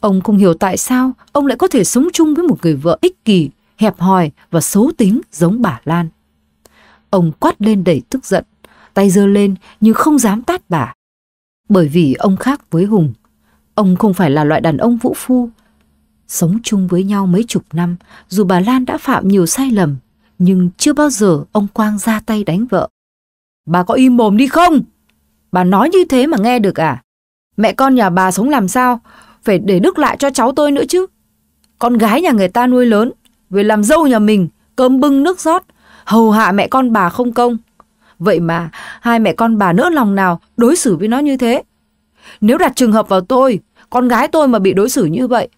Ông không hiểu tại sao ông lại có thể sống chung với một người vợ ích kỷ, hẹp hòi và xấu tính giống bà Lan. Ông quát lên đầy tức giận, tay giơ lên nhưng không dám tát bà. Bởi vì ông khác với Hùng, ông không phải là loại đàn ông vũ phu. Sống chung với nhau mấy chục năm, dù bà Lan đã phạm nhiều sai lầm, nhưng chưa bao giờ ông Quang ra tay đánh vợ. Bà có im mồm đi không? Bà nói như thế mà nghe được à? Mẹ con nhà bà sống làm sao? Phải để đức lại cho cháu tôi nữa chứ. Con gái nhà người ta nuôi lớn, về làm dâu nhà mình, cơm bưng nước rót, hầu hạ mẹ con bà không công. Vậy mà hai mẹ con bà nỡ lòng nào đối xử với nó như thế. Nếu đặt trường hợp vào tôi, con gái tôi mà bị đối xử như vậy,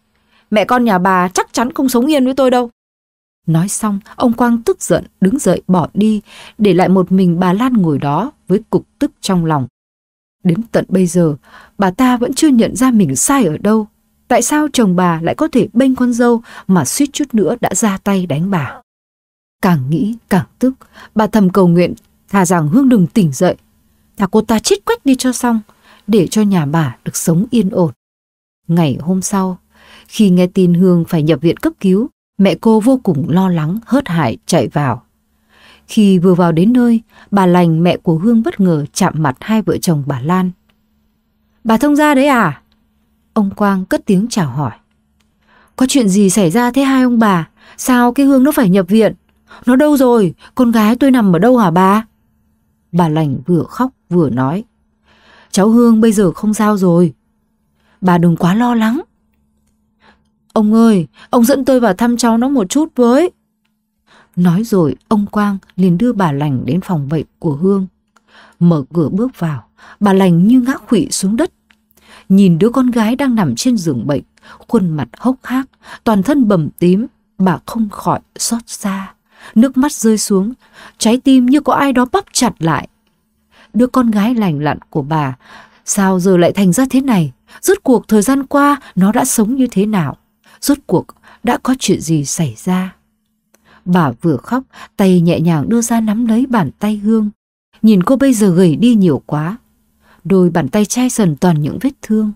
mẹ con nhà bà chắc chắn không sống yên với tôi đâu. Nói xong, ông Quang tức giận đứng dậy bỏ đi, để lại một mình bà Lan ngồi đó với cục tức trong lòng. Đến tận bây giờ, bà ta vẫn chưa nhận ra mình sai ở đâu. Tại sao chồng bà lại có thể bênh con dâu mà suýt chút nữa đã ra tay đánh bà? Càng nghĩ càng tức, bà thầm cầu nguyện, thà rằng Hương đừng tỉnh dậy. Thà cô ta chết quách đi cho xong, để cho nhà bà được sống yên ổn. Ngày hôm sau, khi nghe tin Hương phải nhập viện cấp cứu, mẹ cô vô cùng lo lắng, hớt hải chạy vào. Khi vừa vào đến nơi, bà lành mẹ của Hương bất ngờ chạm mặt hai vợ chồng bà Lan. Bà thông ra đấy à? Ông Quang cất tiếng chào hỏi. Có chuyện gì xảy ra thế hai ông bà? Sao cái Hương nó phải nhập viện? Nó đâu rồi? Con gái tôi nằm ở đâu hả bà? Bà lành vừa khóc vừa nói. Cháu Hương bây giờ không sao rồi. Bà đừng quá lo lắng. Ông ơi, ông dẫn tôi vào thăm cháu nó một chút với. Nói rồi, ông Quang liền đưa bà lành đến phòng bệnh của Hương. Mở cửa bước vào, bà lành như ngã khụy xuống đất. Nhìn đứa con gái đang nằm trên giường bệnh, khuôn mặt hốc hác, toàn thân bầm tím, bà không khỏi xót xa. Nước mắt rơi xuống, trái tim như có ai đó bắp chặt lại. Đứa con gái lành lặn của bà, sao giờ lại thành ra thế này? Rốt cuộc thời gian qua nó đã sống như thế nào? Rốt cuộc đã có chuyện gì xảy ra? Bà vừa khóc, tay nhẹ nhàng đưa ra nắm lấy bàn tay Hương. Nhìn cô bây giờ gầy đi nhiều quá. Đôi bàn tay chai sần toàn những vết thương.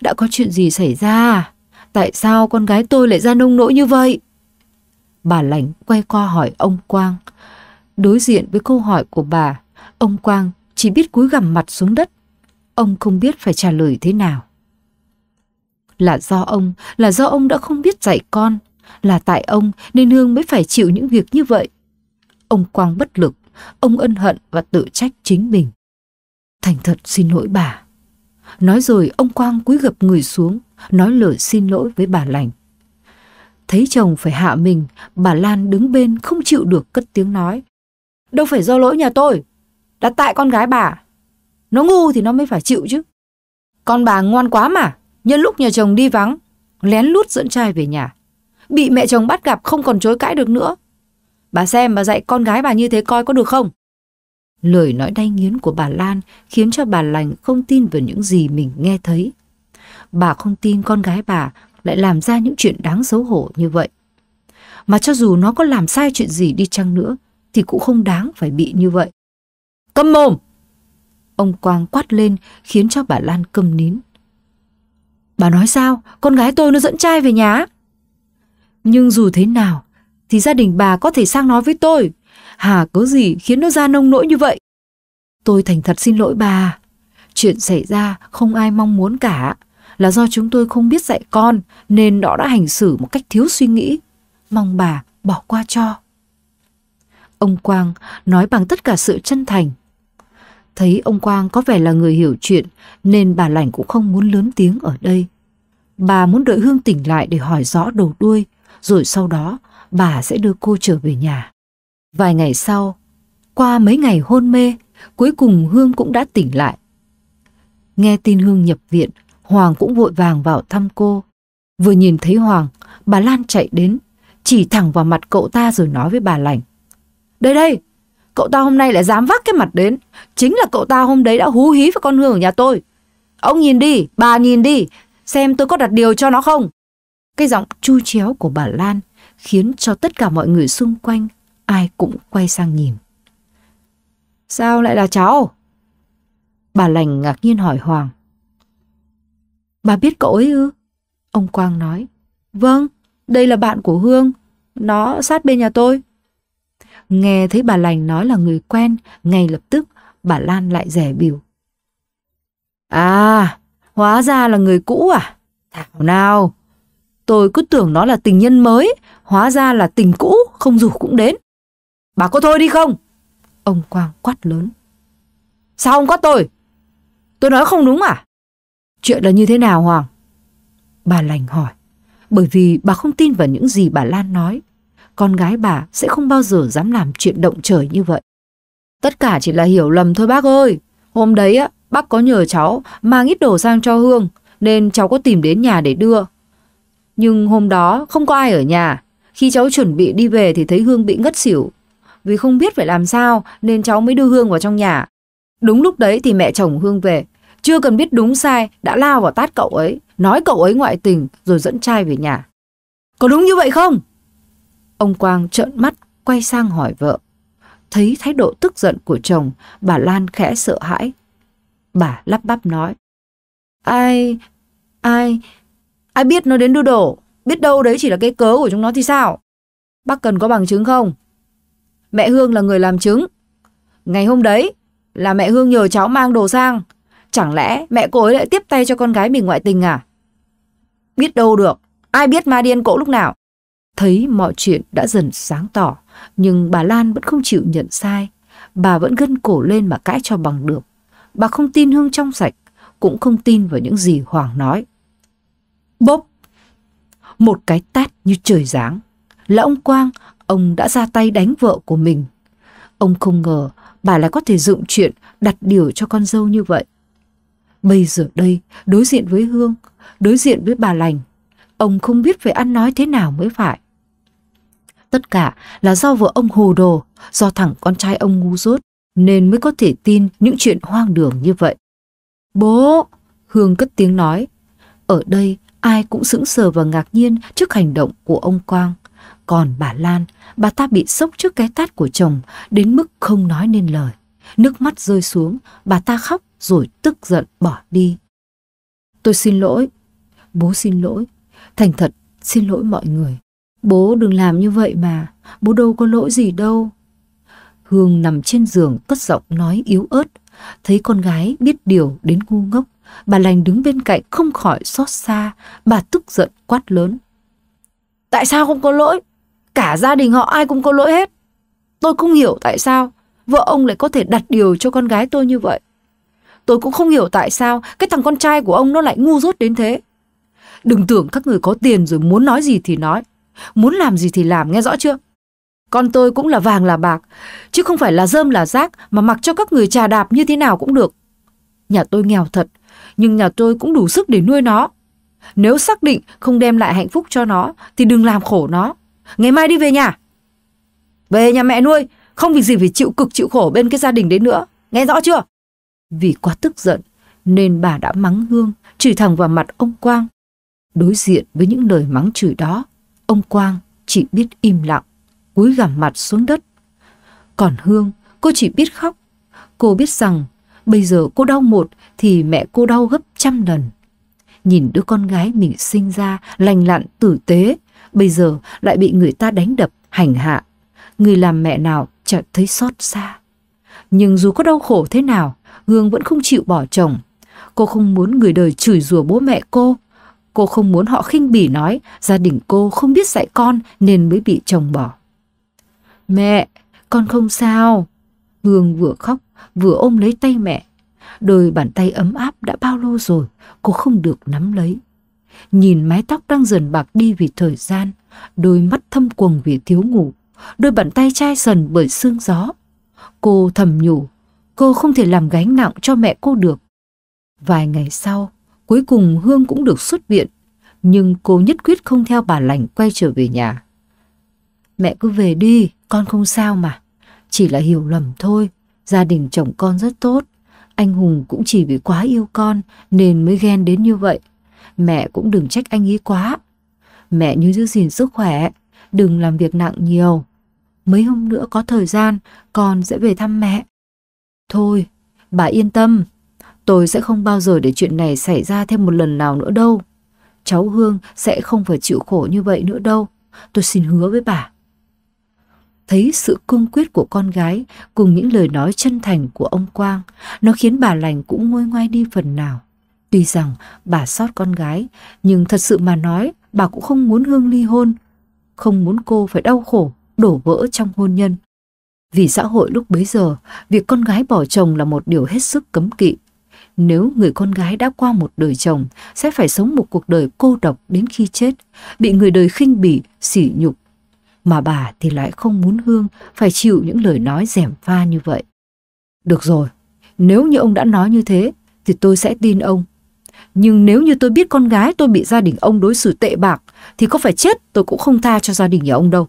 Đã có chuyện gì xảy ra Tại sao con gái tôi lại ra nông nỗi như vậy? Bà Lành quay qua hỏi ông Quang. Đối diện với câu hỏi của bà, ông Quang chỉ biết cúi gằm mặt xuống đất. Ông không biết phải trả lời thế nào. Là do ông, là do ông đã không biết dạy con. Là tại ông nên Hương mới phải chịu những việc như vậy. Ông Quang bất lực, ông ân hận và tự trách chính mình. Thành thật xin lỗi bà. Nói rồi ông Quang cúi gập người xuống, nói lời xin lỗi với bà lành. Thấy chồng phải hạ mình, bà Lan đứng bên không chịu được cất tiếng nói. Đâu phải do lỗi nhà tôi, đã tại con gái bà. Nó ngu thì nó mới phải chịu chứ. Con bà ngoan quá mà, nhân lúc nhà chồng đi vắng, lén lút dẫn trai về nhà. Bị mẹ chồng bắt gặp không còn chối cãi được nữa. Bà xem bà dạy con gái bà như thế coi có được không? Lời nói đay nghiến của bà Lan khiến cho bà lành không tin vào những gì mình nghe thấy. Bà không tin con gái bà lại làm ra những chuyện đáng xấu hổ như vậy. Mà cho dù nó có làm sai chuyện gì đi chăng nữa thì cũng không đáng phải bị như vậy. Câm mồm! Ông Quang quát lên khiến cho bà Lan câm nín. Bà nói sao? Con gái tôi nó dẫn trai về nhà. Nhưng dù thế nào thì gia đình bà có thể sang nói với tôi. Hà có gì khiến nó ra nông nỗi như vậy? Tôi thành thật xin lỗi bà. Chuyện xảy ra không ai mong muốn cả là do chúng tôi không biết dạy con nên nó đã hành xử một cách thiếu suy nghĩ. Mong bà bỏ qua cho. Ông Quang nói bằng tất cả sự chân thành. Thấy ông Quang có vẻ là người hiểu chuyện nên bà Lành cũng không muốn lớn tiếng ở đây. Bà muốn đợi Hương tỉnh lại để hỏi rõ đầu đuôi, rồi sau đó bà sẽ đưa cô trở về nhà. Vài ngày sau, qua mấy ngày hôn mê, cuối cùng Hương cũng đã tỉnh lại. Nghe tin Hương nhập viện, Hoàng cũng vội vàng vào thăm cô. Vừa nhìn thấy Hoàng, bà Lan chạy đến, chỉ thẳng vào mặt cậu ta rồi nói với bà Lành. Đây đây, cậu ta hôm nay lại dám vác cái mặt đến. Chính là cậu ta hôm đấy đã hú hí với con Hương ở nhà tôi. Ông nhìn đi, bà nhìn đi, xem tôi có đặt điều cho nó không. Cái giọng chu chéo của bà Lan khiến cho tất cả mọi người xung quanh ai cũng quay sang nhìn. Sao lại là cháu? Bà lành ngạc nhiên hỏi Hoàng. Bà biết cậu ấy ư? Ông Quang nói. Vâng, đây là bạn của Hương. Nó sát bên nhà tôi. Nghe thấy bà lành nói là người quen, ngay lập tức bà Lan lại rẻ biểu. À, hóa ra là người cũ à? Thảo nào, tôi cứ tưởng nó là tình nhân mới, hóa ra là tình cũ, không rủ cũng đến. Bà có thôi đi không? Ông Quang quát lớn. Sao không có tôi? Tôi nói không đúng à? Chuyện là như thế nào Hoàng? Bà lành hỏi, bởi vì bà không tin vào những gì bà Lan nói. Con gái bà sẽ không bao giờ dám làm chuyện động trời như vậy. Tất cả chỉ là hiểu lầm thôi bác ơi. Hôm đấy á, bác có nhờ cháu mang ít đồ sang cho Hương, nên cháu có tìm đến nhà để đưa. Nhưng hôm đó không có ai ở nhà. Khi cháu chuẩn bị đi về thì thấy Hương bị ngất xỉu. Vì không biết phải làm sao nên cháu mới đưa Hương vào trong nhà. Đúng lúc đấy thì mẹ chồng Hương về chưa cần biết đúng sai đã lao vào tát cậu ấy nói cậu ấy ngoại tình rồi dẫn trai về nhà có đúng như vậy không ông quang trợn mắt quay sang hỏi vợ thấy thái độ tức giận của chồng bà lan khẽ sợ hãi bà lắp bắp nói ai ai ai biết nó đến đu đổ biết đâu đấy chỉ là cái cớ của chúng nó thì sao bác cần có bằng chứng không mẹ hương là người làm chứng ngày hôm đấy là mẹ hương nhờ cháu mang đồ sang Chẳng lẽ mẹ cô ấy lại tiếp tay cho con gái mình ngoại tình à? Biết đâu được, ai biết ma điên cỗ lúc nào? Thấy mọi chuyện đã dần sáng tỏ, nhưng bà Lan vẫn không chịu nhận sai. Bà vẫn gân cổ lên mà cãi cho bằng được. Bà không tin Hương trong sạch, cũng không tin vào những gì Hoàng nói. Bốp! Một cái tát như trời giáng. Là ông Quang, ông đã ra tay đánh vợ của mình. Ông không ngờ bà lại có thể dựng chuyện đặt điều cho con dâu như vậy. Bây giờ đây, đối diện với Hương, đối diện với bà lành, ông không biết phải ăn nói thế nào mới phải. Tất cả là do vợ ông hồ đồ, do thẳng con trai ông ngu dốt, nên mới có thể tin những chuyện hoang đường như vậy. Bố! Hương cất tiếng nói. Ở đây, ai cũng sững sờ và ngạc nhiên trước hành động của ông Quang. Còn bà Lan, bà ta bị sốc trước cái tát của chồng đến mức không nói nên lời. Nước mắt rơi xuống, bà ta khóc rồi tức giận bỏ đi. Tôi xin lỗi, bố xin lỗi, thành thật xin lỗi mọi người. Bố đừng làm như vậy mà, bố đâu có lỗi gì đâu. Hương nằm trên giường cất giọng nói yếu ớt, thấy con gái biết điều đến ngu ngốc. Bà lành đứng bên cạnh không khỏi xót xa, bà tức giận quát lớn. Tại sao không có lỗi? Cả gia đình họ ai cũng có lỗi hết. Tôi không hiểu tại sao vợ ông lại có thể đặt điều cho con gái tôi như vậy. Tôi cũng không hiểu tại sao cái thằng con trai của ông nó lại ngu dốt đến thế. Đừng tưởng các người có tiền rồi muốn nói gì thì nói, muốn làm gì thì làm nghe rõ chưa? Con tôi cũng là vàng là bạc, chứ không phải là rơm là rác mà mặc cho các người trà đạp như thế nào cũng được. Nhà tôi nghèo thật, nhưng nhà tôi cũng đủ sức để nuôi nó. Nếu xác định không đem lại hạnh phúc cho nó thì đừng làm khổ nó. Ngày mai đi về nhà. Về nhà mẹ nuôi, không vì gì phải chịu cực chịu khổ bên cái gia đình đấy nữa nghe rõ chưa vì quá tức giận nên bà đã mắng hương chửi thẳng vào mặt ông quang đối diện với những lời mắng chửi đó ông quang chỉ biết im lặng cúi gằm mặt xuống đất còn hương cô chỉ biết khóc cô biết rằng bây giờ cô đau một thì mẹ cô đau gấp trăm lần nhìn đứa con gái mình sinh ra lành lặn tử tế bây giờ lại bị người ta đánh đập hành hạ người làm mẹ nào chợt thấy xót xa. Nhưng dù có đau khổ thế nào, Hương vẫn không chịu bỏ chồng. Cô không muốn người đời chửi rủa bố mẹ cô. Cô không muốn họ khinh bỉ nói gia đình cô không biết dạy con nên mới bị chồng bỏ. Mẹ, con không sao. Hương vừa khóc vừa ôm lấy tay mẹ. Đôi bàn tay ấm áp đã bao lâu rồi cô không được nắm lấy. Nhìn mái tóc đang dần bạc đi vì thời gian, đôi mắt thâm quầng vì thiếu ngủ, đôi bàn tay chai sần bởi sương gió. Cô thầm nhủ, cô không thể làm gánh nặng cho mẹ cô được. Vài ngày sau, cuối cùng Hương cũng được xuất viện, nhưng cô nhất quyết không theo bà lành quay trở về nhà. Mẹ cứ về đi, con không sao mà. Chỉ là hiểu lầm thôi, gia đình chồng con rất tốt. Anh Hùng cũng chỉ vì quá yêu con nên mới ghen đến như vậy. Mẹ cũng đừng trách anh ấy quá. Mẹ như giữ gìn sức khỏe, đừng làm việc nặng nhiều mấy hôm nữa có thời gian con sẽ về thăm mẹ. Thôi, bà yên tâm, tôi sẽ không bao giờ để chuyện này xảy ra thêm một lần nào nữa đâu. Cháu Hương sẽ không phải chịu khổ như vậy nữa đâu, tôi xin hứa với bà. Thấy sự cương quyết của con gái cùng những lời nói chân thành của ông Quang, nó khiến bà lành cũng nguôi ngoai đi phần nào. Tuy rằng bà sót con gái, nhưng thật sự mà nói, bà cũng không muốn Hương ly hôn, không muốn cô phải đau khổ đổ vỡ trong hôn nhân. Vì xã hội lúc bấy giờ, việc con gái bỏ chồng là một điều hết sức cấm kỵ. Nếu người con gái đã qua một đời chồng, sẽ phải sống một cuộc đời cô độc đến khi chết, bị người đời khinh bỉ, sỉ nhục. Mà bà thì lại không muốn Hương phải chịu những lời nói rẻm pha như vậy. Được rồi, nếu như ông đã nói như thế, thì tôi sẽ tin ông. Nhưng nếu như tôi biết con gái tôi bị gia đình ông đối xử tệ bạc, thì có phải chết tôi cũng không tha cho gia đình nhà ông đâu.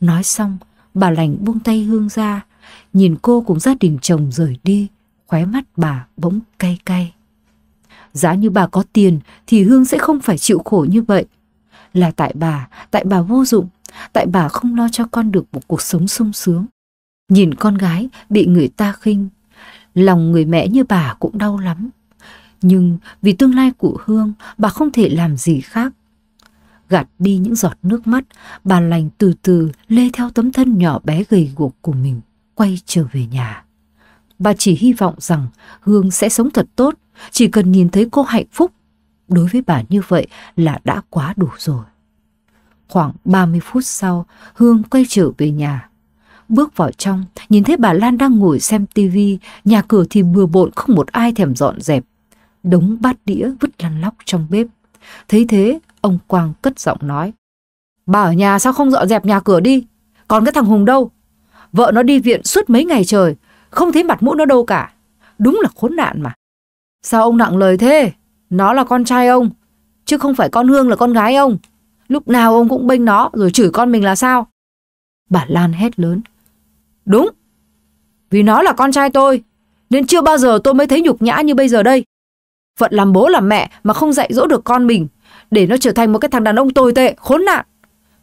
Nói xong, bà lành buông tay Hương ra, nhìn cô cùng gia đình chồng rời đi, khóe mắt bà bỗng cay cay. Giá như bà có tiền thì Hương sẽ không phải chịu khổ như vậy. Là tại bà, tại bà vô dụng, tại bà không lo cho con được một cuộc sống sung sướng. Nhìn con gái bị người ta khinh, lòng người mẹ như bà cũng đau lắm. Nhưng vì tương lai của Hương, bà không thể làm gì khác gạt đi những giọt nước mắt, bà lành từ từ lê theo tấm thân nhỏ bé gầy guộc của mình, quay trở về nhà. Bà chỉ hy vọng rằng Hương sẽ sống thật tốt, chỉ cần nhìn thấy cô hạnh phúc. Đối với bà như vậy là đã quá đủ rồi. Khoảng 30 phút sau, Hương quay trở về nhà. Bước vào trong, nhìn thấy bà Lan đang ngồi xem tivi, nhà cửa thì bừa bộn không một ai thèm dọn dẹp. Đống bát đĩa vứt lăn lóc trong bếp. Thấy thế, Ông Quang cất giọng nói. Bà ở nhà sao không dọn dẹp nhà cửa đi? Còn cái thằng Hùng đâu? Vợ nó đi viện suốt mấy ngày trời, không thấy mặt mũi nó đâu cả. Đúng là khốn nạn mà. Sao ông nặng lời thế? Nó là con trai ông, chứ không phải con Hương là con gái ông. Lúc nào ông cũng bênh nó rồi chửi con mình là sao? Bà Lan hét lớn. Đúng, vì nó là con trai tôi, nên chưa bao giờ tôi mới thấy nhục nhã như bây giờ đây. Phận làm bố làm mẹ mà không dạy dỗ được con mình để nó trở thành một cái thằng đàn ông tồi tệ, khốn nạn.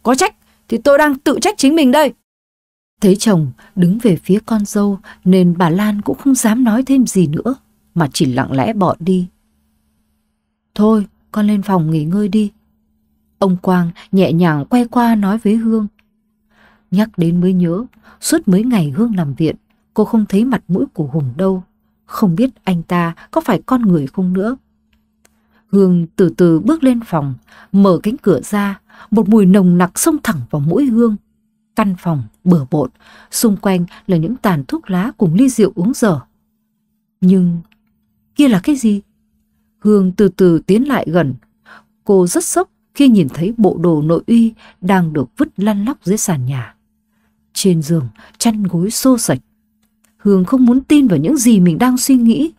Có trách thì tôi đang tự trách chính mình đây. Thấy chồng đứng về phía con dâu nên bà Lan cũng không dám nói thêm gì nữa mà chỉ lặng lẽ bỏ đi. Thôi, con lên phòng nghỉ ngơi đi. Ông Quang nhẹ nhàng quay qua nói với Hương. Nhắc đến mới nhớ, suốt mấy ngày Hương nằm viện, cô không thấy mặt mũi của Hùng đâu. Không biết anh ta có phải con người không nữa. Hương từ từ bước lên phòng, mở cánh cửa ra, một mùi nồng nặc xông thẳng vào mũi Hương. Căn phòng bừa bộn, xung quanh là những tàn thuốc lá cùng ly rượu uống dở. Nhưng kia là cái gì? Hương từ từ tiến lại gần. Cô rất sốc khi nhìn thấy bộ đồ nội y đang được vứt lăn lóc dưới sàn nhà. Trên giường, chăn gối xô sạch. Hương không muốn tin vào những gì mình đang suy nghĩ,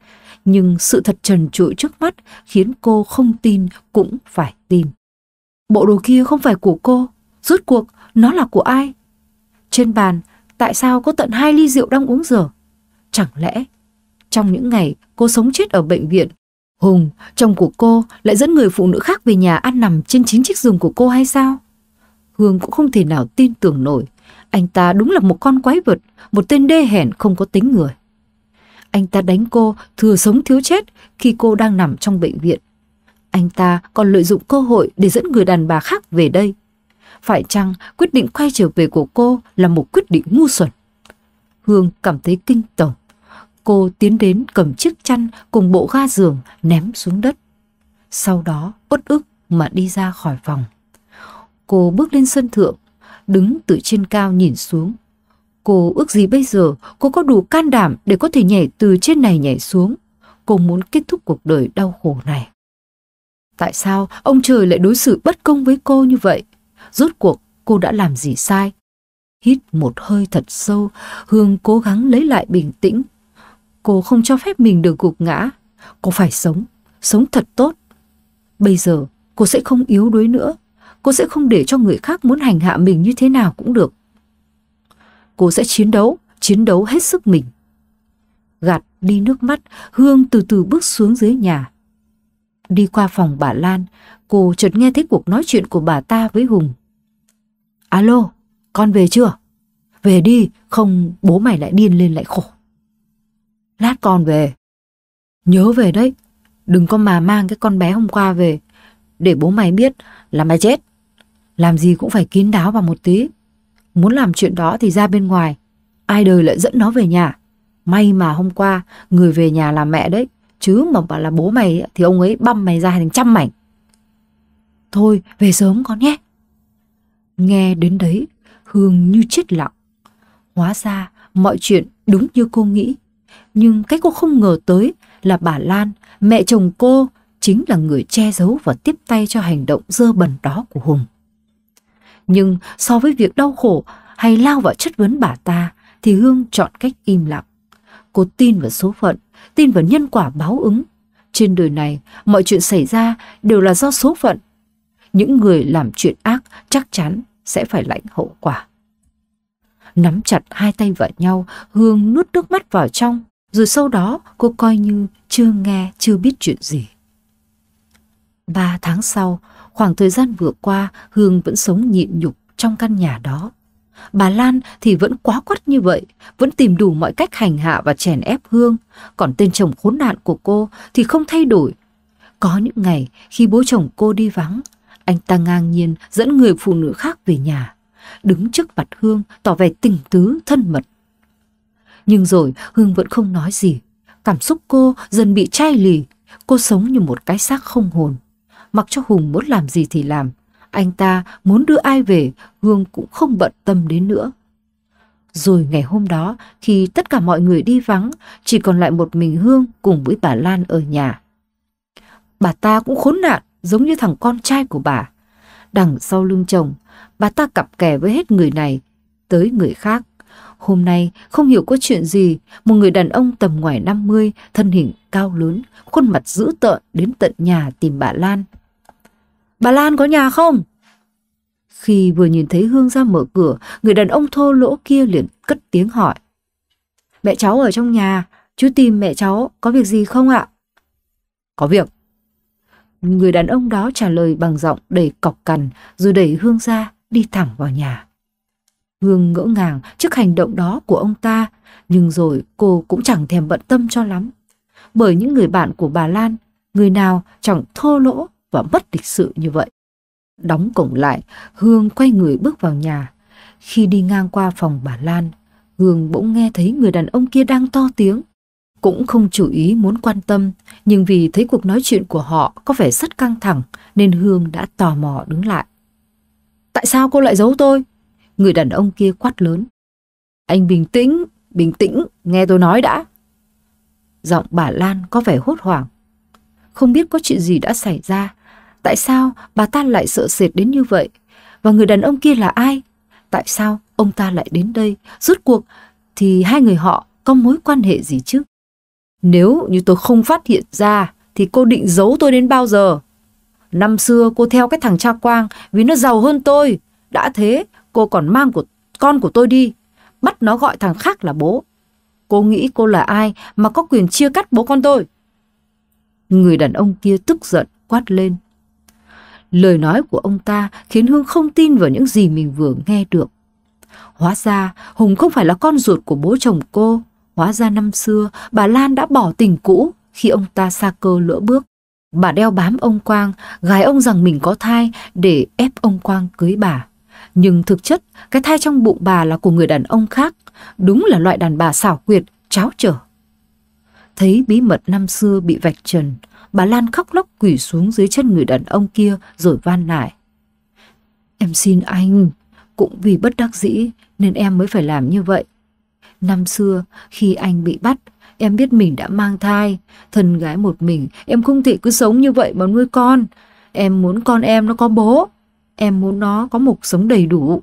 nhưng sự thật trần trụi trước mắt khiến cô không tin cũng phải tin. Bộ đồ kia không phải của cô, rốt cuộc nó là của ai? Trên bàn, tại sao có tận hai ly rượu đang uống dở? Chẳng lẽ trong những ngày cô sống chết ở bệnh viện, Hùng, chồng của cô lại dẫn người phụ nữ khác về nhà ăn nằm trên chính chiếc giường của cô hay sao? Hương cũng không thể nào tin tưởng nổi, anh ta đúng là một con quái vật, một tên đê hèn không có tính người. Anh ta đánh cô thừa sống thiếu chết khi cô đang nằm trong bệnh viện. Anh ta còn lợi dụng cơ hội để dẫn người đàn bà khác về đây. Phải chăng quyết định quay trở về của cô là một quyết định ngu xuẩn? Hương cảm thấy kinh tởm. Cô tiến đến cầm chiếc chăn cùng bộ ga giường ném xuống đất. Sau đó uất ức mà đi ra khỏi phòng. Cô bước lên sân thượng, đứng từ trên cao nhìn xuống Cô ước gì bây giờ cô có đủ can đảm để có thể nhảy từ trên này nhảy xuống. Cô muốn kết thúc cuộc đời đau khổ này. Tại sao ông trời lại đối xử bất công với cô như vậy? Rốt cuộc cô đã làm gì sai? Hít một hơi thật sâu, Hương cố gắng lấy lại bình tĩnh. Cô không cho phép mình được gục ngã. Cô phải sống, sống thật tốt. Bây giờ cô sẽ không yếu đuối nữa. Cô sẽ không để cho người khác muốn hành hạ mình như thế nào cũng được cô sẽ chiến đấu, chiến đấu hết sức mình. Gạt đi nước mắt, Hương từ từ bước xuống dưới nhà. Đi qua phòng bà Lan, cô chợt nghe thấy cuộc nói chuyện của bà ta với Hùng. Alo, con về chưa? Về đi, không bố mày lại điên lên lại khổ. Lát con về. Nhớ về đấy, đừng có mà mang cái con bé hôm qua về, để bố mày biết là mày chết. Làm gì cũng phải kín đáo vào một tí. Muốn làm chuyện đó thì ra bên ngoài Ai đời lại dẫn nó về nhà May mà hôm qua Người về nhà là mẹ đấy Chứ mà bảo là bố mày thì ông ấy băm mày ra thành trăm mảnh Thôi về sớm con nhé Nghe đến đấy Hương như chết lặng Hóa ra mọi chuyện đúng như cô nghĩ Nhưng cái cô không ngờ tới Là bà Lan Mẹ chồng cô Chính là người che giấu và tiếp tay cho hành động dơ bẩn đó của Hùng nhưng so với việc đau khổ hay lao vào chất vấn bà ta thì Hương chọn cách im lặng. Cô tin vào số phận, tin vào nhân quả báo ứng. Trên đời này, mọi chuyện xảy ra đều là do số phận. Những người làm chuyện ác chắc chắn sẽ phải lãnh hậu quả. Nắm chặt hai tay vào nhau, Hương nuốt nước mắt vào trong, rồi sau đó cô coi như chưa nghe, chưa biết chuyện gì. Ba tháng sau, Khoảng thời gian vừa qua, Hương vẫn sống nhịn nhục trong căn nhà đó. Bà Lan thì vẫn quá quắt như vậy, vẫn tìm đủ mọi cách hành hạ và chèn ép Hương. Còn tên chồng khốn nạn của cô thì không thay đổi. Có những ngày khi bố chồng cô đi vắng, anh ta ngang nhiên dẫn người phụ nữ khác về nhà. Đứng trước mặt Hương tỏ vẻ tình tứ thân mật. Nhưng rồi Hương vẫn không nói gì. Cảm xúc cô dần bị chai lì. Cô sống như một cái xác không hồn mặc cho Hùng muốn làm gì thì làm. Anh ta muốn đưa ai về, Hương cũng không bận tâm đến nữa. Rồi ngày hôm đó, khi tất cả mọi người đi vắng, chỉ còn lại một mình Hương cùng với bà Lan ở nhà. Bà ta cũng khốn nạn, giống như thằng con trai của bà. Đằng sau lưng chồng, bà ta cặp kè với hết người này, tới người khác. Hôm nay không hiểu có chuyện gì, một người đàn ông tầm ngoài 50, thân hình cao lớn, khuôn mặt dữ tợn đến tận nhà tìm bà Lan. Bà Lan có nhà không? Khi vừa nhìn thấy Hương ra mở cửa, người đàn ông thô lỗ kia liền cất tiếng hỏi. Mẹ cháu ở trong nhà, chú tìm mẹ cháu, có việc gì không ạ? Có việc. Người đàn ông đó trả lời bằng giọng đầy cọc cằn rồi đẩy Hương ra, đi thẳng vào nhà. Hương ngỡ ngàng trước hành động đó của ông ta, nhưng rồi cô cũng chẳng thèm bận tâm cho lắm. Bởi những người bạn của bà Lan, người nào chẳng thô lỗ và mất lịch sự như vậy. Đóng cổng lại, Hương quay người bước vào nhà. Khi đi ngang qua phòng bà Lan, Hương bỗng nghe thấy người đàn ông kia đang to tiếng. Cũng không chú ý muốn quan tâm, nhưng vì thấy cuộc nói chuyện của họ có vẻ rất căng thẳng nên Hương đã tò mò đứng lại. Tại sao cô lại giấu tôi? Người đàn ông kia quát lớn. Anh bình tĩnh, bình tĩnh, nghe tôi nói đã. Giọng bà Lan có vẻ hốt hoảng không biết có chuyện gì đã xảy ra. Tại sao bà ta lại sợ sệt đến như vậy? Và người đàn ông kia là ai? Tại sao ông ta lại đến đây? Rốt cuộc thì hai người họ có mối quan hệ gì chứ? Nếu như tôi không phát hiện ra thì cô định giấu tôi đến bao giờ? Năm xưa cô theo cái thằng cha Quang vì nó giàu hơn tôi. Đã thế, cô còn mang của con của tôi đi, bắt nó gọi thằng khác là bố. Cô nghĩ cô là ai mà có quyền chia cắt bố con tôi? Người đàn ông kia tức giận quát lên. Lời nói của ông ta khiến Hương không tin vào những gì mình vừa nghe được. Hóa ra Hùng không phải là con ruột của bố chồng cô. Hóa ra năm xưa bà Lan đã bỏ tình cũ khi ông ta xa cơ lỡ bước. Bà đeo bám ông Quang, gái ông rằng mình có thai để ép ông Quang cưới bà. Nhưng thực chất, cái thai trong bụng bà là của người đàn ông khác. Đúng là loại đàn bà xảo quyệt, cháo trở Thấy bí mật năm xưa bị vạch trần, bà Lan khóc lóc quỳ xuống dưới chân người đàn ông kia rồi van lại. Em xin anh, cũng vì bất đắc dĩ nên em mới phải làm như vậy. Năm xưa, khi anh bị bắt, em biết mình đã mang thai, thân gái một mình, em không thể cứ sống như vậy mà nuôi con. Em muốn con em nó có bố, em muốn nó có một sống đầy đủ.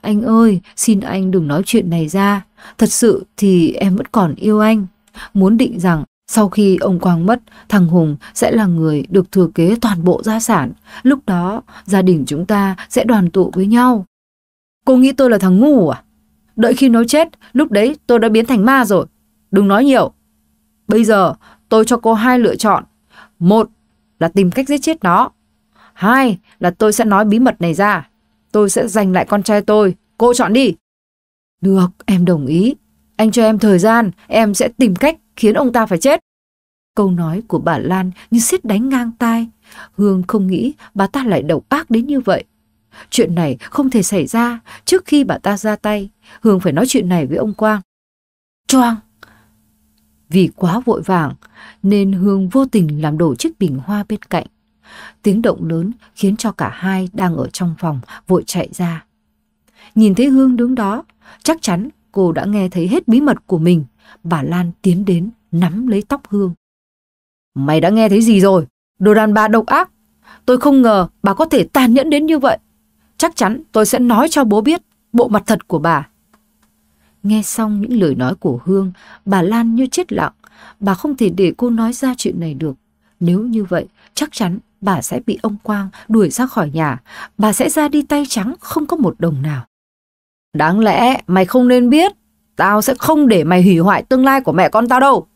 Anh ơi, xin anh đừng nói chuyện này ra, thật sự thì em vẫn còn yêu anh muốn định rằng sau khi ông Quang mất, thằng Hùng sẽ là người được thừa kế toàn bộ gia sản. Lúc đó, gia đình chúng ta sẽ đoàn tụ với nhau. Cô nghĩ tôi là thằng ngu à? Đợi khi nó chết, lúc đấy tôi đã biến thành ma rồi. Đừng nói nhiều. Bây giờ, tôi cho cô hai lựa chọn. Một là tìm cách giết chết nó. Hai là tôi sẽ nói bí mật này ra. Tôi sẽ giành lại con trai tôi. Cô chọn đi. Được, em đồng ý. Anh cho em thời gian, em sẽ tìm cách khiến ông ta phải chết. Câu nói của bà Lan như xiết đánh ngang tai. Hương không nghĩ bà ta lại độc ác đến như vậy. Chuyện này không thể xảy ra trước khi bà ta ra tay. Hương phải nói chuyện này với ông Quang. Choang! Vì quá vội vàng nên Hương vô tình làm đổ chiếc bình hoa bên cạnh. Tiếng động lớn khiến cho cả hai đang ở trong phòng vội chạy ra. Nhìn thấy Hương đứng đó, chắc chắn cô đã nghe thấy hết bí mật của mình. Bà Lan tiến đến, nắm lấy tóc Hương. Mày đã nghe thấy gì rồi? Đồ đàn bà độc ác. Tôi không ngờ bà có thể tàn nhẫn đến như vậy. Chắc chắn tôi sẽ nói cho bố biết bộ mặt thật của bà. Nghe xong những lời nói của Hương, bà Lan như chết lặng. Bà không thể để cô nói ra chuyện này được. Nếu như vậy, chắc chắn bà sẽ bị ông Quang đuổi ra khỏi nhà. Bà sẽ ra đi tay trắng không có một đồng nào. Đáng lẽ mày không nên biết, tao sẽ không để mày hủy hoại tương lai của mẹ con tao đâu.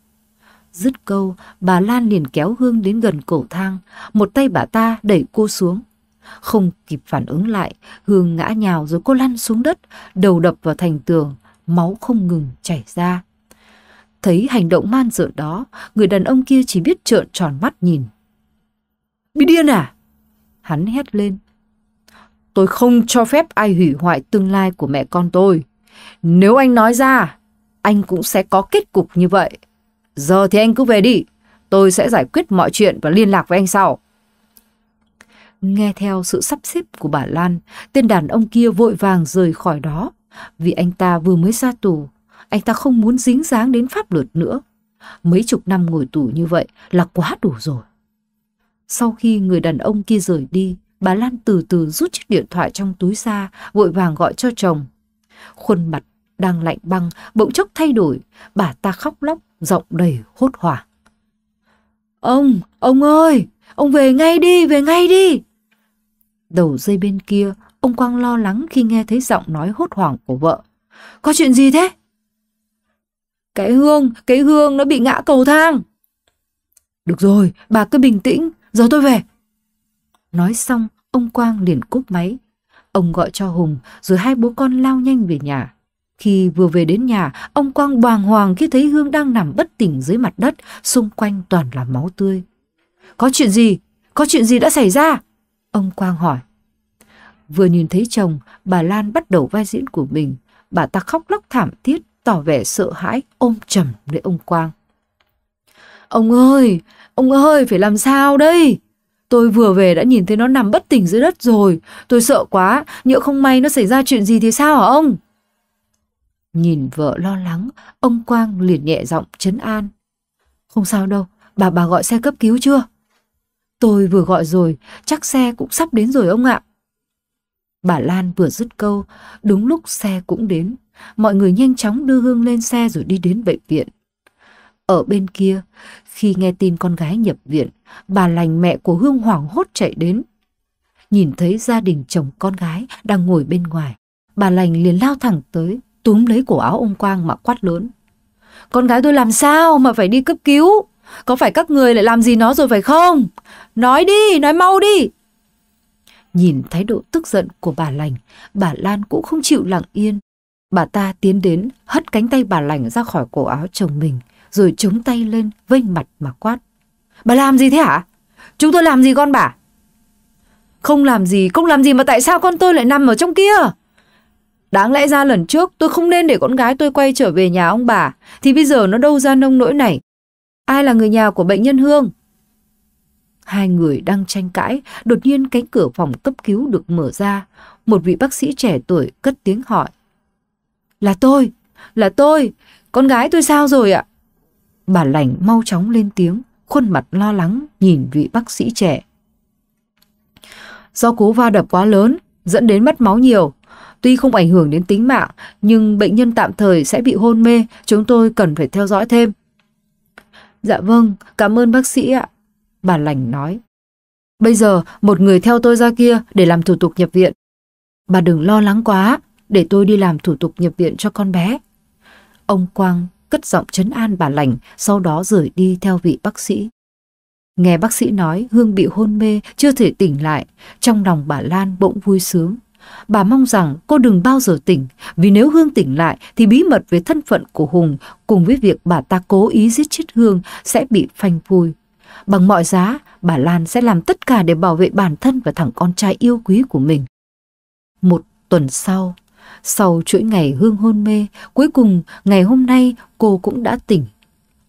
Dứt câu, bà Lan liền kéo Hương đến gần cổ thang, một tay bà ta đẩy cô xuống. Không kịp phản ứng lại, Hương ngã nhào rồi cô lăn xuống đất, đầu đập vào thành tường, máu không ngừng chảy ra. Thấy hành động man dợ đó, người đàn ông kia chỉ biết trợn tròn mắt nhìn. Bị điên à? Hắn hét lên, tôi không cho phép ai hủy hoại tương lai của mẹ con tôi. Nếu anh nói ra, anh cũng sẽ có kết cục như vậy. Giờ thì anh cứ về đi, tôi sẽ giải quyết mọi chuyện và liên lạc với anh sau. Nghe theo sự sắp xếp của bà Lan, tên đàn ông kia vội vàng rời khỏi đó. Vì anh ta vừa mới ra tù, anh ta không muốn dính dáng đến pháp luật nữa. Mấy chục năm ngồi tù như vậy là quá đủ rồi. Sau khi người đàn ông kia rời đi, Bà Lan từ từ rút chiếc điện thoại trong túi ra, vội vàng gọi cho chồng. Khuôn mặt đang lạnh băng, bỗng chốc thay đổi, bà ta khóc lóc, giọng đầy hốt hoảng. Ông, ông ơi, ông về ngay đi, về ngay đi. Đầu dây bên kia, ông Quang lo lắng khi nghe thấy giọng nói hốt hoảng của vợ. Có chuyện gì thế? Cái hương, cái hương nó bị ngã cầu thang. Được rồi, bà cứ bình tĩnh, giờ tôi về. Nói xong, ông Quang liền cúp máy. Ông gọi cho Hùng rồi hai bố con lao nhanh về nhà. Khi vừa về đến nhà, ông Quang bàng hoàng khi thấy Hương đang nằm bất tỉnh dưới mặt đất, xung quanh toàn là máu tươi. Có chuyện gì? Có chuyện gì đã xảy ra? Ông Quang hỏi. Vừa nhìn thấy chồng, bà Lan bắt đầu vai diễn của mình. Bà ta khóc lóc thảm thiết, tỏ vẻ sợ hãi, ôm chầm lấy ông Quang. Ông ơi, ông ơi, phải làm sao đây? Tôi vừa về đã nhìn thấy nó nằm bất tỉnh dưới đất rồi. Tôi sợ quá, nhỡ không may nó xảy ra chuyện gì thì sao hả ông? Nhìn vợ lo lắng, ông Quang liền nhẹ giọng chấn an. Không sao đâu, bà bà gọi xe cấp cứu chưa? Tôi vừa gọi rồi, chắc xe cũng sắp đến rồi ông ạ. Bà Lan vừa dứt câu, đúng lúc xe cũng đến. Mọi người nhanh chóng đưa Hương lên xe rồi đi đến bệnh viện. Ở bên kia, khi nghe tin con gái nhập viện, bà lành mẹ của Hương hoảng hốt chạy đến. Nhìn thấy gia đình chồng con gái đang ngồi bên ngoài, bà lành liền lao thẳng tới, túm lấy cổ áo ông Quang mà quát lớn. Con gái tôi làm sao mà phải đi cấp cứu? Có phải các người lại làm gì nó rồi phải không? Nói đi, nói mau đi. Nhìn thái độ tức giận của bà lành, bà Lan cũng không chịu lặng yên. Bà ta tiến đến, hất cánh tay bà lành ra khỏi cổ áo chồng mình, rồi chống tay lên vênh mặt mà quát. Bà làm gì thế hả? Chúng tôi làm gì con bà? Không làm gì, không làm gì mà tại sao con tôi lại nằm ở trong kia? Đáng lẽ ra lần trước tôi không nên để con gái tôi quay trở về nhà ông bà, thì bây giờ nó đâu ra nông nỗi này. Ai là người nhà của bệnh nhân Hương? Hai người đang tranh cãi, đột nhiên cánh cửa phòng cấp cứu được mở ra. Một vị bác sĩ trẻ tuổi cất tiếng hỏi. Là tôi, là tôi, con gái tôi sao rồi ạ? Bà lành mau chóng lên tiếng, khuôn mặt lo lắng nhìn vị bác sĩ trẻ. Do cú va đập quá lớn, dẫn đến mất máu nhiều. Tuy không ảnh hưởng đến tính mạng, nhưng bệnh nhân tạm thời sẽ bị hôn mê, chúng tôi cần phải theo dõi thêm. Dạ vâng, cảm ơn bác sĩ ạ, bà lành nói. Bây giờ, một người theo tôi ra kia để làm thủ tục nhập viện. Bà đừng lo lắng quá, để tôi đi làm thủ tục nhập viện cho con bé. Ông Quang cất giọng chấn an bà lành, sau đó rời đi theo vị bác sĩ. Nghe bác sĩ nói Hương bị hôn mê, chưa thể tỉnh lại, trong lòng bà Lan bỗng vui sướng. Bà mong rằng cô đừng bao giờ tỉnh, vì nếu Hương tỉnh lại thì bí mật về thân phận của Hùng cùng với việc bà ta cố ý giết chết Hương sẽ bị phanh phui. Bằng mọi giá, bà Lan sẽ làm tất cả để bảo vệ bản thân và thằng con trai yêu quý của mình. Một tuần sau, sau chuỗi ngày Hương hôn mê, cuối cùng ngày hôm nay cô cũng đã tỉnh.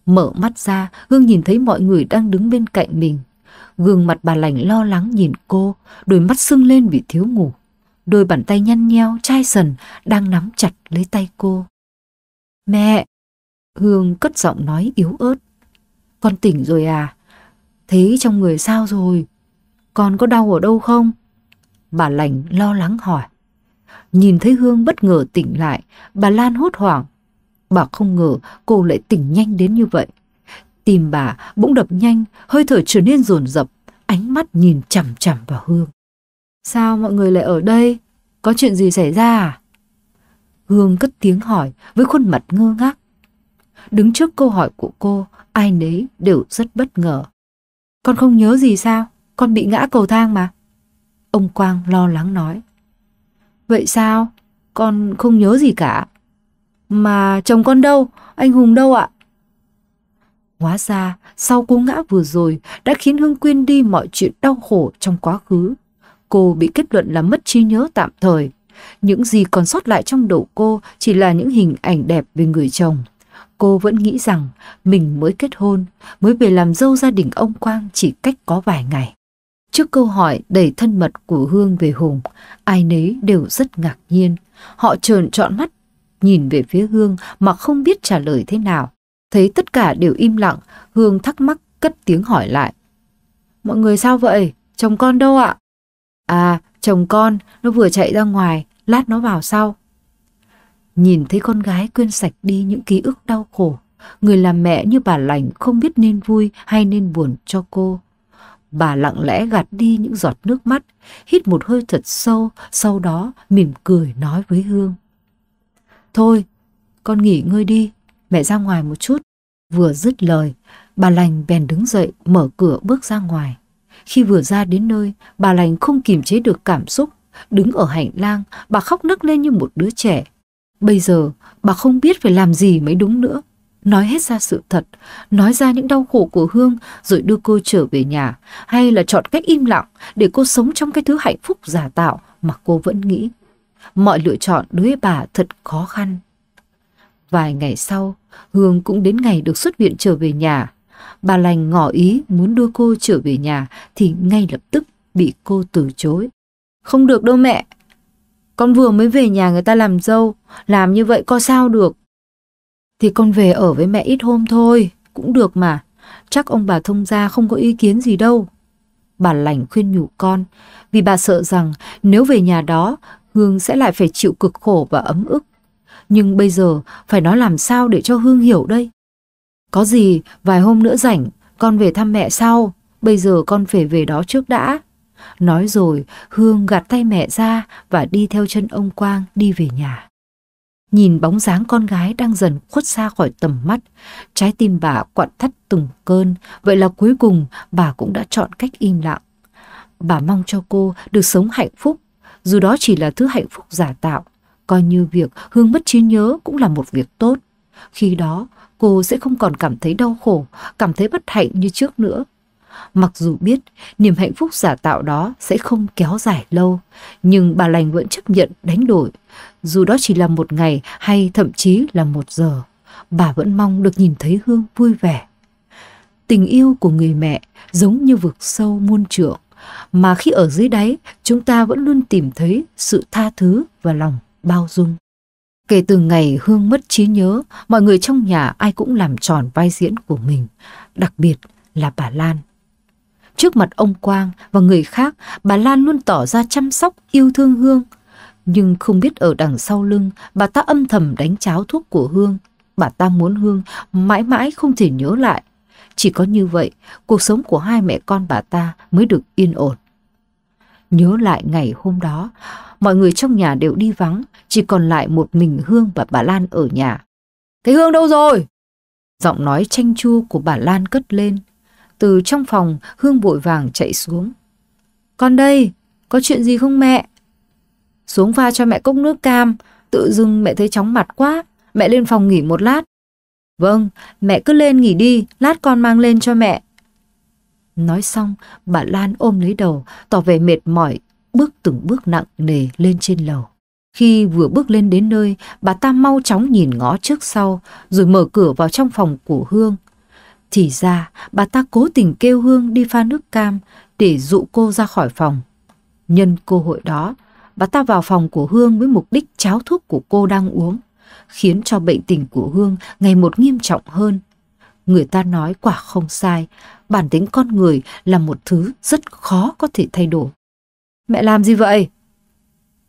Mở mắt ra, Hương nhìn thấy mọi người đang đứng bên cạnh mình. Gương mặt bà lành lo lắng nhìn cô, đôi mắt sưng lên vì thiếu ngủ. Đôi bàn tay nhăn nheo, chai sần, đang nắm chặt lấy tay cô. Mẹ! Hương cất giọng nói yếu ớt. Con tỉnh rồi à? Thế trong người sao rồi? Con có đau ở đâu không? Bà lành lo lắng hỏi. Nhìn thấy Hương bất ngờ tỉnh lại, bà Lan hốt hoảng. Bà không ngờ cô lại tỉnh nhanh đến như vậy. tìm bà bỗng đập nhanh, hơi thở trở nên dồn dập, ánh mắt nhìn chằm chằm vào Hương. Sao mọi người lại ở đây? Có chuyện gì xảy ra à? Hương cất tiếng hỏi với khuôn mặt ngơ ngác. Đứng trước câu hỏi của cô, ai nấy đều rất bất ngờ. Con không nhớ gì sao? Con bị ngã cầu thang mà. Ông Quang lo lắng nói. Vậy sao? Con không nhớ gì cả. Mà chồng con đâu? Anh Hùng đâu ạ? Hóa ra, sau cú ngã vừa rồi đã khiến Hương quên đi mọi chuyện đau khổ trong quá khứ. Cô bị kết luận là mất trí nhớ tạm thời. Những gì còn sót lại trong đầu cô chỉ là những hình ảnh đẹp về người chồng. Cô vẫn nghĩ rằng mình mới kết hôn, mới về làm dâu gia đình ông Quang chỉ cách có vài ngày. Trước câu hỏi đầy thân mật của Hương về Hùng, ai nấy đều rất ngạc nhiên. Họ trợn trọn mắt, nhìn về phía Hương mà không biết trả lời thế nào. Thấy tất cả đều im lặng, Hương thắc mắc cất tiếng hỏi lại. Mọi người sao vậy? Chồng con đâu ạ? À, chồng con, nó vừa chạy ra ngoài, lát nó vào sau. Nhìn thấy con gái quên sạch đi những ký ức đau khổ, người làm mẹ như bà lành không biết nên vui hay nên buồn cho cô. Bà lặng lẽ gạt đi những giọt nước mắt, hít một hơi thật sâu, sau đó mỉm cười nói với Hương. Thôi, con nghỉ ngơi đi, mẹ ra ngoài một chút. Vừa dứt lời, bà lành bèn đứng dậy, mở cửa bước ra ngoài. Khi vừa ra đến nơi, bà lành không kiềm chế được cảm xúc. Đứng ở hành lang, bà khóc nức lên như một đứa trẻ. Bây giờ, bà không biết phải làm gì mới đúng nữa nói hết ra sự thật, nói ra những đau khổ của Hương rồi đưa cô trở về nhà, hay là chọn cách im lặng để cô sống trong cái thứ hạnh phúc giả tạo mà cô vẫn nghĩ. Mọi lựa chọn đối với bà thật khó khăn. Vài ngày sau, Hương cũng đến ngày được xuất viện trở về nhà. Bà lành ngỏ ý muốn đưa cô trở về nhà thì ngay lập tức bị cô từ chối. Không được đâu mẹ, con vừa mới về nhà người ta làm dâu, làm như vậy có sao được. Thì con về ở với mẹ ít hôm thôi, cũng được mà. Chắc ông bà thông gia không có ý kiến gì đâu. Bà lành khuyên nhủ con, vì bà sợ rằng nếu về nhà đó, Hương sẽ lại phải chịu cực khổ và ấm ức. Nhưng bây giờ phải nói làm sao để cho Hương hiểu đây. Có gì, vài hôm nữa rảnh, con về thăm mẹ sau, bây giờ con phải về đó trước đã. Nói rồi, Hương gạt tay mẹ ra và đi theo chân ông Quang đi về nhà nhìn bóng dáng con gái đang dần khuất xa khỏi tầm mắt, trái tim bà quặn thắt từng cơn, vậy là cuối cùng bà cũng đã chọn cách im lặng. Bà mong cho cô được sống hạnh phúc, dù đó chỉ là thứ hạnh phúc giả tạo, coi như việc Hương mất trí nhớ cũng là một việc tốt. Khi đó, cô sẽ không còn cảm thấy đau khổ, cảm thấy bất hạnh như trước nữa. Mặc dù biết niềm hạnh phúc giả tạo đó sẽ không kéo dài lâu, nhưng bà lành vẫn chấp nhận đánh đổi dù đó chỉ là một ngày hay thậm chí là một giờ, bà vẫn mong được nhìn thấy Hương vui vẻ. Tình yêu của người mẹ giống như vực sâu muôn trượng, mà khi ở dưới đáy, chúng ta vẫn luôn tìm thấy sự tha thứ và lòng bao dung. Kể từ ngày Hương mất trí nhớ, mọi người trong nhà ai cũng làm tròn vai diễn của mình, đặc biệt là bà Lan. Trước mặt ông Quang và người khác, bà Lan luôn tỏ ra chăm sóc, yêu thương Hương, nhưng không biết ở đằng sau lưng, bà ta âm thầm đánh cháo thuốc của Hương. Bà ta muốn Hương mãi mãi không thể nhớ lại. Chỉ có như vậy, cuộc sống của hai mẹ con bà ta mới được yên ổn. Nhớ lại ngày hôm đó, mọi người trong nhà đều đi vắng, chỉ còn lại một mình Hương và bà Lan ở nhà. cái Hương đâu rồi? Giọng nói chanh chua của bà Lan cất lên. Từ trong phòng, Hương vội vàng chạy xuống. Con đây, có chuyện gì không mẹ? Xuống pha cho mẹ cốc nước cam, tự dưng mẹ thấy chóng mặt quá, mẹ lên phòng nghỉ một lát. Vâng, mẹ cứ lên nghỉ đi, lát con mang lên cho mẹ. Nói xong, bà Lan ôm lấy đầu, tỏ vẻ mệt mỏi, bước từng bước nặng nề lên trên lầu. Khi vừa bước lên đến nơi, bà ta mau chóng nhìn ngó trước sau, rồi mở cửa vào trong phòng của Hương. Thì ra, bà ta cố tình kêu Hương đi pha nước cam để dụ cô ra khỏi phòng. Nhân cơ hội đó, và ta vào phòng của Hương với mục đích cháo thuốc của cô đang uống, khiến cho bệnh tình của Hương ngày một nghiêm trọng hơn. Người ta nói quả không sai, bản tính con người là một thứ rất khó có thể thay đổi. Mẹ làm gì vậy?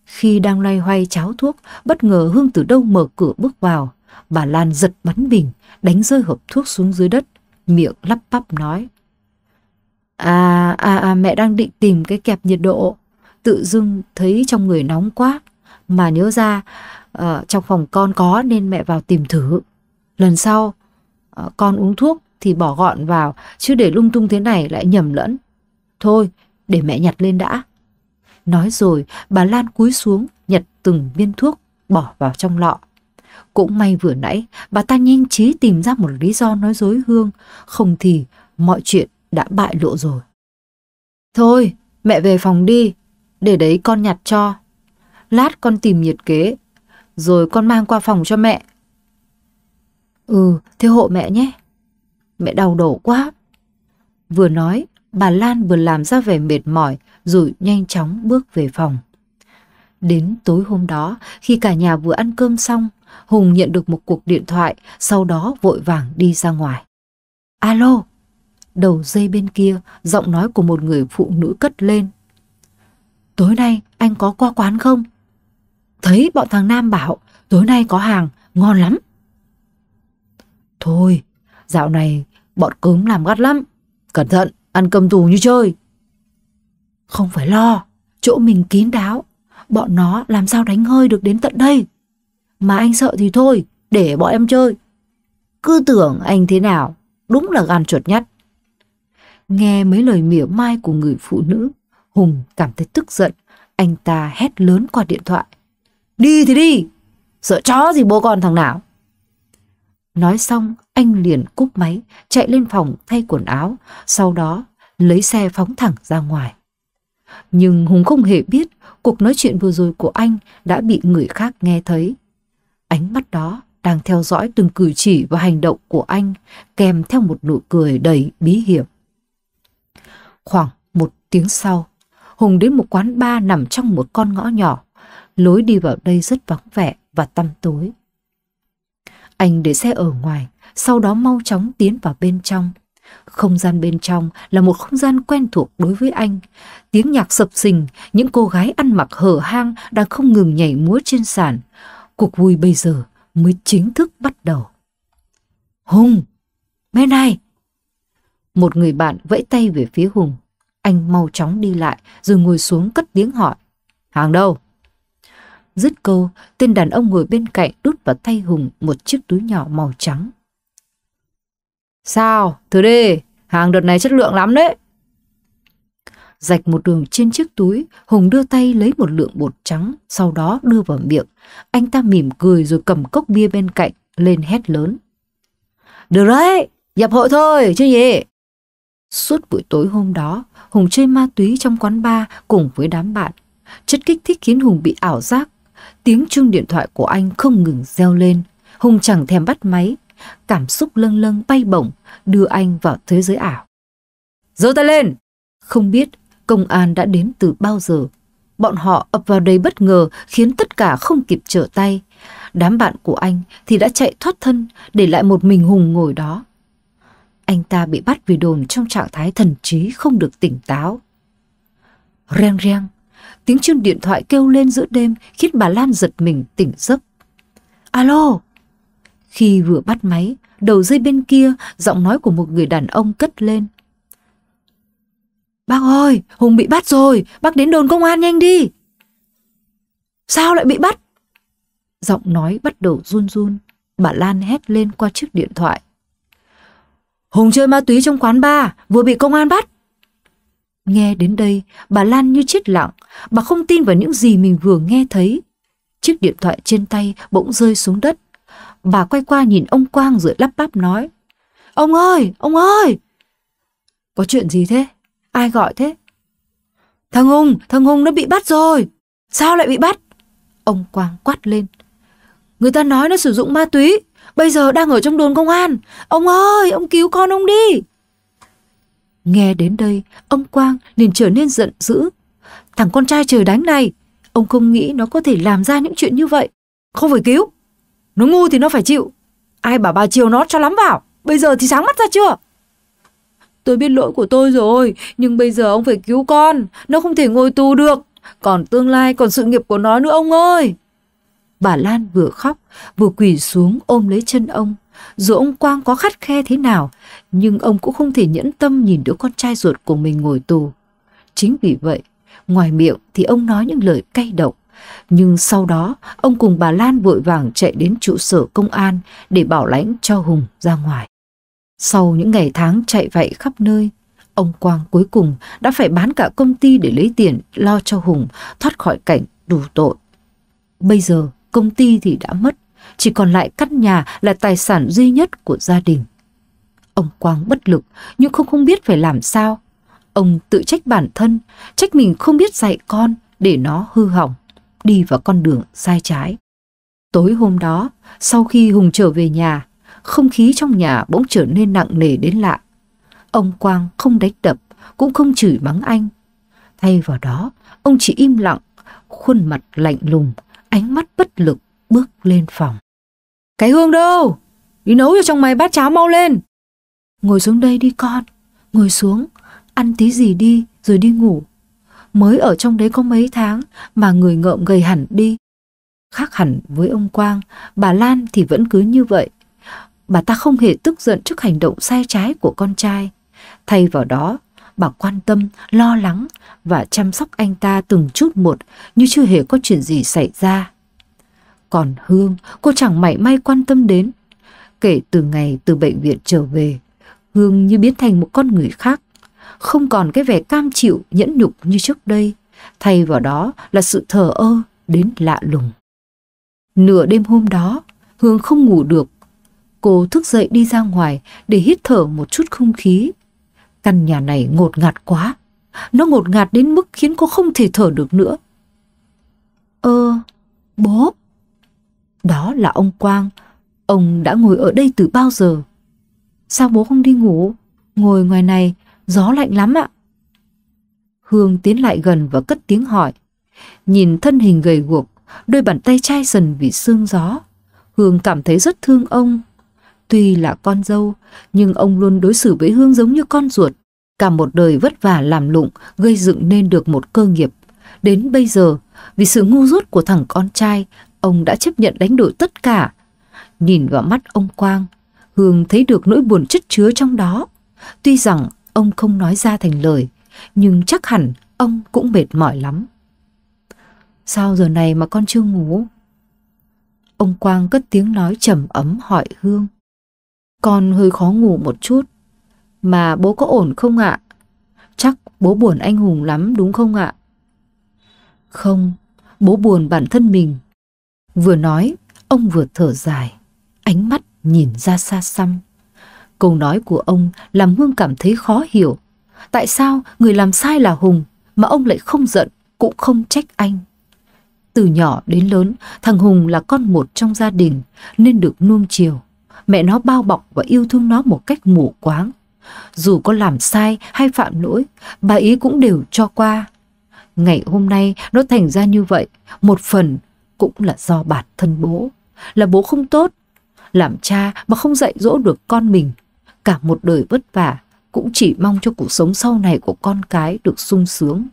Khi đang loay hoay cháo thuốc, bất ngờ Hương từ đâu mở cửa bước vào. Bà Lan giật bắn bình, đánh rơi hộp thuốc xuống dưới đất, miệng lắp bắp nói. À, à, à, mẹ đang định tìm cái kẹp nhiệt độ tự dưng thấy trong người nóng quá mà nhớ ra uh, trong phòng con có nên mẹ vào tìm thử lần sau uh, con uống thuốc thì bỏ gọn vào chứ để lung tung thế này lại nhầm lẫn thôi để mẹ nhặt lên đã nói rồi bà lan cúi xuống nhặt từng viên thuốc bỏ vào trong lọ cũng may vừa nãy bà ta nhanh trí tìm ra một lý do nói dối hương không thì mọi chuyện đã bại lộ rồi thôi mẹ về phòng đi để đấy con nhặt cho. Lát con tìm nhiệt kế, rồi con mang qua phòng cho mẹ. Ừ, thế hộ mẹ nhé. Mẹ đau đổ quá. Vừa nói, bà Lan vừa làm ra vẻ mệt mỏi rồi nhanh chóng bước về phòng. Đến tối hôm đó, khi cả nhà vừa ăn cơm xong, Hùng nhận được một cuộc điện thoại, sau đó vội vàng đi ra ngoài. Alo! Đầu dây bên kia, giọng nói của một người phụ nữ cất lên tối nay anh có qua quán không? Thấy bọn thằng Nam bảo tối nay có hàng, ngon lắm. Thôi, dạo này bọn cứng làm gắt lắm. Cẩn thận, ăn cơm tù như chơi. Không phải lo, chỗ mình kín đáo. Bọn nó làm sao đánh hơi được đến tận đây. Mà anh sợ thì thôi, để bọn em chơi. Cứ tưởng anh thế nào, đúng là gan chuột nhất. Nghe mấy lời mỉa mai của người phụ nữ, Hùng cảm thấy tức giận, anh ta hét lớn qua điện thoại. Đi thì đi, sợ chó gì bố con thằng nào. Nói xong, anh liền cúp máy, chạy lên phòng thay quần áo, sau đó lấy xe phóng thẳng ra ngoài. Nhưng Hùng không hề biết cuộc nói chuyện vừa rồi của anh đã bị người khác nghe thấy. Ánh mắt đó đang theo dõi từng cử chỉ và hành động của anh kèm theo một nụ cười đầy bí hiểm. Khoảng một tiếng sau, Hùng đến một quán bar nằm trong một con ngõ nhỏ. Lối đi vào đây rất vắng vẻ và tăm tối. Anh để xe ở ngoài, sau đó mau chóng tiến vào bên trong. Không gian bên trong là một không gian quen thuộc đối với anh. Tiếng nhạc sập sình, những cô gái ăn mặc hở hang đang không ngừng nhảy múa trên sàn. Cuộc vui bây giờ mới chính thức bắt đầu. Hùng! Bên này! Một người bạn vẫy tay về phía Hùng. Anh mau chóng đi lại rồi ngồi xuống cất tiếng hỏi. Hàng đâu? Dứt câu, tên đàn ông ngồi bên cạnh đút vào tay Hùng một chiếc túi nhỏ màu trắng. Sao? Thử đi, hàng đợt này chất lượng lắm đấy. Rạch một đường trên chiếc túi, Hùng đưa tay lấy một lượng bột trắng, sau đó đưa vào miệng. Anh ta mỉm cười rồi cầm cốc bia bên cạnh, lên hét lớn. Được đấy, nhập hội thôi chứ gì, Suốt buổi tối hôm đó, Hùng chơi ma túy trong quán bar cùng với đám bạn. Chất kích thích khiến Hùng bị ảo giác. Tiếng chuông điện thoại của anh không ngừng reo lên. Hùng chẳng thèm bắt máy. Cảm xúc lâng lâng bay bổng đưa anh vào thế giới ảo. Giơ ta lên! Không biết công an đã đến từ bao giờ. Bọn họ ập vào đây bất ngờ khiến tất cả không kịp trở tay. Đám bạn của anh thì đã chạy thoát thân để lại một mình Hùng ngồi đó anh ta bị bắt vì đồn trong trạng thái thần trí không được tỉnh táo. Reng reng, tiếng chuông điện thoại kêu lên giữa đêm khiến bà Lan giật mình tỉnh giấc. Alo! Khi vừa bắt máy, đầu dây bên kia giọng nói của một người đàn ông cất lên. Bác ơi, Hùng bị bắt rồi, bác đến đồn công an nhanh đi. Sao lại bị bắt? Giọng nói bắt đầu run run, bà Lan hét lên qua chiếc điện thoại. Hùng chơi ma túy trong quán bar, vừa bị công an bắt. Nghe đến đây, bà Lan như chết lặng, bà không tin vào những gì mình vừa nghe thấy. Chiếc điện thoại trên tay bỗng rơi xuống đất. Bà quay qua nhìn ông Quang rồi lắp bắp nói. Ông ơi, ông ơi! Có chuyện gì thế? Ai gọi thế? Thằng Hùng, thằng Hùng nó bị bắt rồi. Sao lại bị bắt? Ông Quang quát lên. Người ta nói nó sử dụng ma túy. Bây giờ đang ở trong đồn công an. Ông ơi, ông cứu con ông đi. Nghe đến đây, ông Quang liền trở nên giận dữ. Thằng con trai trời đánh này, ông không nghĩ nó có thể làm ra những chuyện như vậy. Không phải cứu. Nó ngu thì nó phải chịu. Ai bảo bà chiều nó cho lắm vào. Bây giờ thì sáng mắt ra chưa? Tôi biết lỗi của tôi rồi, nhưng bây giờ ông phải cứu con. Nó không thể ngồi tù được. Còn tương lai, còn sự nghiệp của nó nữa ông ơi bà Lan vừa khóc, vừa quỳ xuống ôm lấy chân ông. Dù ông Quang có khắt khe thế nào, nhưng ông cũng không thể nhẫn tâm nhìn đứa con trai ruột của mình ngồi tù. Chính vì vậy, ngoài miệng thì ông nói những lời cay độc. Nhưng sau đó, ông cùng bà Lan vội vàng chạy đến trụ sở công an để bảo lãnh cho Hùng ra ngoài. Sau những ngày tháng chạy vậy khắp nơi, ông Quang cuối cùng đã phải bán cả công ty để lấy tiền lo cho Hùng thoát khỏi cảnh đủ tội. Bây giờ, công ty thì đã mất, chỉ còn lại căn nhà là tài sản duy nhất của gia đình. Ông Quang bất lực nhưng không không biết phải làm sao. Ông tự trách bản thân, trách mình không biết dạy con để nó hư hỏng, đi vào con đường sai trái. Tối hôm đó, sau khi Hùng trở về nhà, không khí trong nhà bỗng trở nên nặng nề đến lạ. Ông Quang không đánh đập, cũng không chửi mắng anh. Thay vào đó, ông chỉ im lặng, khuôn mặt lạnh lùng ánh mắt bất lực bước lên phòng. Cái hương đâu? Đi nấu cho trong mày bát cháo mau lên. Ngồi xuống đây đi con, ngồi xuống, ăn tí gì đi rồi đi ngủ. Mới ở trong đấy có mấy tháng mà người ngợm gầy hẳn đi. Khác hẳn với ông Quang, bà Lan thì vẫn cứ như vậy. Bà ta không hề tức giận trước hành động sai trái của con trai. Thay vào đó bà quan tâm, lo lắng và chăm sóc anh ta từng chút một như chưa hề có chuyện gì xảy ra. Còn Hương, cô chẳng mảy may quan tâm đến. Kể từ ngày từ bệnh viện trở về, Hương như biến thành một con người khác, không còn cái vẻ cam chịu, nhẫn nhục như trước đây, thay vào đó là sự thờ ơ đến lạ lùng. Nửa đêm hôm đó, Hương không ngủ được. Cô thức dậy đi ra ngoài để hít thở một chút không khí. Căn nhà này ngột ngạt quá. Nó ngột ngạt đến mức khiến cô không thể thở được nữa. Ơ, ờ, bố. Đó là ông Quang. Ông đã ngồi ở đây từ bao giờ? Sao bố không đi ngủ? Ngồi ngoài này, gió lạnh lắm ạ. Hương tiến lại gần và cất tiếng hỏi. Nhìn thân hình gầy guộc, đôi bàn tay chai dần vì sương gió. Hương cảm thấy rất thương ông Tuy là con dâu, nhưng ông luôn đối xử với Hương giống như con ruột. Cả một đời vất vả làm lụng, gây dựng nên được một cơ nghiệp. Đến bây giờ, vì sự ngu dốt của thằng con trai, ông đã chấp nhận đánh đổi tất cả. Nhìn vào mắt ông Quang, Hương thấy được nỗi buồn chất chứa trong đó. Tuy rằng ông không nói ra thành lời, nhưng chắc hẳn ông cũng mệt mỏi lắm. Sao giờ này mà con chưa ngủ? Ông Quang cất tiếng nói trầm ấm hỏi Hương. Con hơi khó ngủ một chút. Mà bố có ổn không ạ? Chắc bố buồn anh Hùng lắm đúng không ạ? Không, bố buồn bản thân mình. Vừa nói, ông vừa thở dài, ánh mắt nhìn ra xa xăm. Câu nói của ông làm Hương cảm thấy khó hiểu. Tại sao người làm sai là Hùng mà ông lại không giận, cũng không trách anh? Từ nhỏ đến lớn, thằng Hùng là con một trong gia đình nên được nuông chiều mẹ nó bao bọc và yêu thương nó một cách mù quáng. Dù có làm sai hay phạm lỗi, bà ý cũng đều cho qua. Ngày hôm nay nó thành ra như vậy, một phần cũng là do bản thân bố. Là bố không tốt, làm cha mà không dạy dỗ được con mình. Cả một đời vất vả, cũng chỉ mong cho cuộc sống sau này của con cái được sung sướng.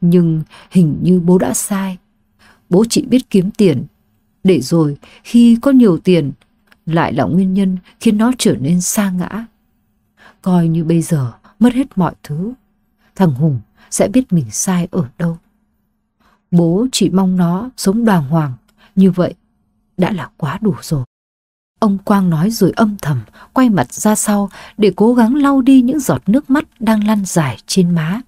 Nhưng hình như bố đã sai. Bố chỉ biết kiếm tiền, để rồi khi có nhiều tiền lại là nguyên nhân khiến nó trở nên xa ngã. Coi như bây giờ mất hết mọi thứ, thằng Hùng sẽ biết mình sai ở đâu. Bố chỉ mong nó sống đàng hoàng, như vậy đã là quá đủ rồi. Ông Quang nói rồi âm thầm, quay mặt ra sau để cố gắng lau đi những giọt nước mắt đang lăn dài trên má.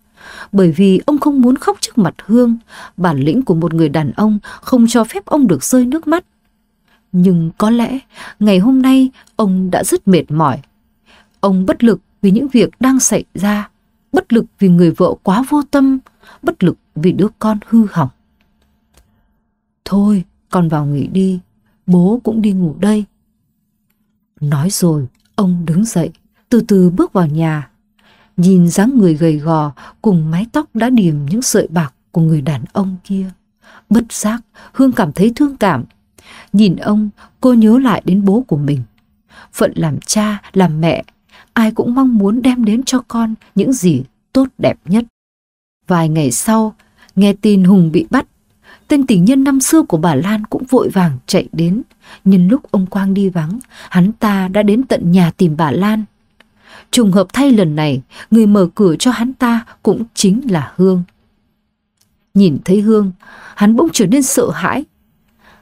Bởi vì ông không muốn khóc trước mặt Hương, bản lĩnh của một người đàn ông không cho phép ông được rơi nước mắt nhưng có lẽ ngày hôm nay ông đã rất mệt mỏi. Ông bất lực vì những việc đang xảy ra, bất lực vì người vợ quá vô tâm, bất lực vì đứa con hư hỏng. Thôi, con vào nghỉ đi, bố cũng đi ngủ đây. Nói rồi, ông đứng dậy, từ từ bước vào nhà. Nhìn dáng người gầy gò cùng mái tóc đã điểm những sợi bạc của người đàn ông kia. Bất giác, Hương cảm thấy thương cảm Nhìn ông, cô nhớ lại đến bố của mình. Phận làm cha, làm mẹ, ai cũng mong muốn đem đến cho con những gì tốt đẹp nhất. Vài ngày sau, nghe tin Hùng bị bắt, tên tình nhân năm xưa của bà Lan cũng vội vàng chạy đến. Nhưng lúc ông Quang đi vắng, hắn ta đã đến tận nhà tìm bà Lan. Trùng hợp thay lần này, người mở cửa cho hắn ta cũng chính là Hương. Nhìn thấy Hương, hắn bỗng trở nên sợ hãi,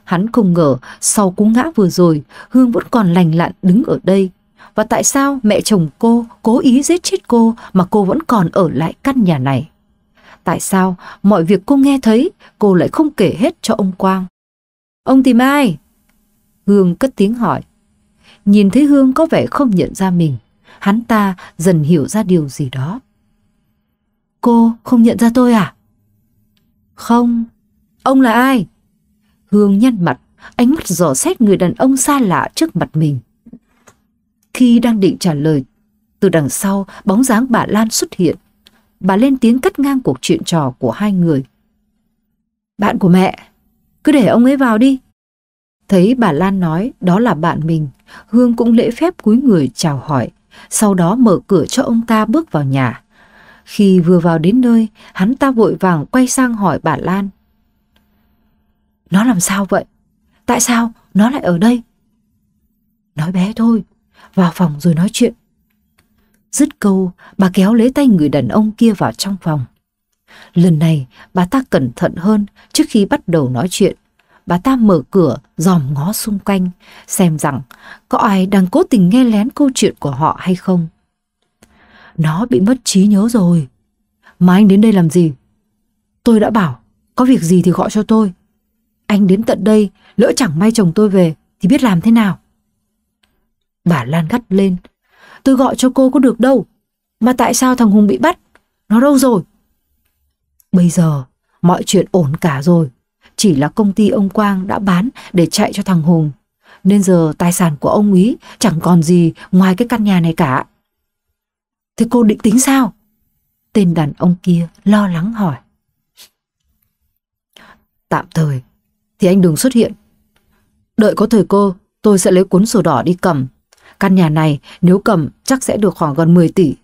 Hắn không ngờ sau cú ngã vừa rồi Hương vẫn còn lành lặn đứng ở đây. Và tại sao mẹ chồng cô cố ý giết chết cô mà cô vẫn còn ở lại căn nhà này? Tại sao mọi việc cô nghe thấy cô lại không kể hết cho ông Quang? Ông tìm ai? Hương cất tiếng hỏi. Nhìn thấy Hương có vẻ không nhận ra mình. Hắn ta dần hiểu ra điều gì đó. Cô không nhận ra tôi à? Không. Ông là ai? Hương nhăn mặt, ánh mắt dò xét người đàn ông xa lạ trước mặt mình. Khi đang định trả lời, từ đằng sau bóng dáng bà Lan xuất hiện. Bà lên tiếng cắt ngang cuộc chuyện trò của hai người. Bạn của mẹ, cứ để ông ấy vào đi. Thấy bà Lan nói đó là bạn mình, Hương cũng lễ phép cúi người chào hỏi, sau đó mở cửa cho ông ta bước vào nhà. Khi vừa vào đến nơi, hắn ta vội vàng quay sang hỏi bà Lan. Nó làm sao vậy? Tại sao nó lại ở đây? Nói bé thôi, vào phòng rồi nói chuyện. Dứt câu, bà kéo lấy tay người đàn ông kia vào trong phòng. Lần này, bà ta cẩn thận hơn trước khi bắt đầu nói chuyện. Bà ta mở cửa, dòm ngó xung quanh, xem rằng có ai đang cố tình nghe lén câu chuyện của họ hay không. Nó bị mất trí nhớ rồi. Mà anh đến đây làm gì? Tôi đã bảo, có việc gì thì gọi cho tôi. Anh đến tận đây, lỡ chẳng may chồng tôi về thì biết làm thế nào? Bà Lan gắt lên. Tôi gọi cho cô có được đâu. Mà tại sao thằng Hùng bị bắt? Nó đâu rồi? Bây giờ, mọi chuyện ổn cả rồi. Chỉ là công ty ông Quang đã bán để chạy cho thằng Hùng. Nên giờ tài sản của ông ý chẳng còn gì ngoài cái căn nhà này cả. Thế cô định tính sao? Tên đàn ông kia lo lắng hỏi. Tạm thời, thì anh đừng xuất hiện. Đợi có thời cô, tôi sẽ lấy cuốn sổ đỏ đi cầm. Căn nhà này nếu cầm chắc sẽ được khoảng gần 10 tỷ.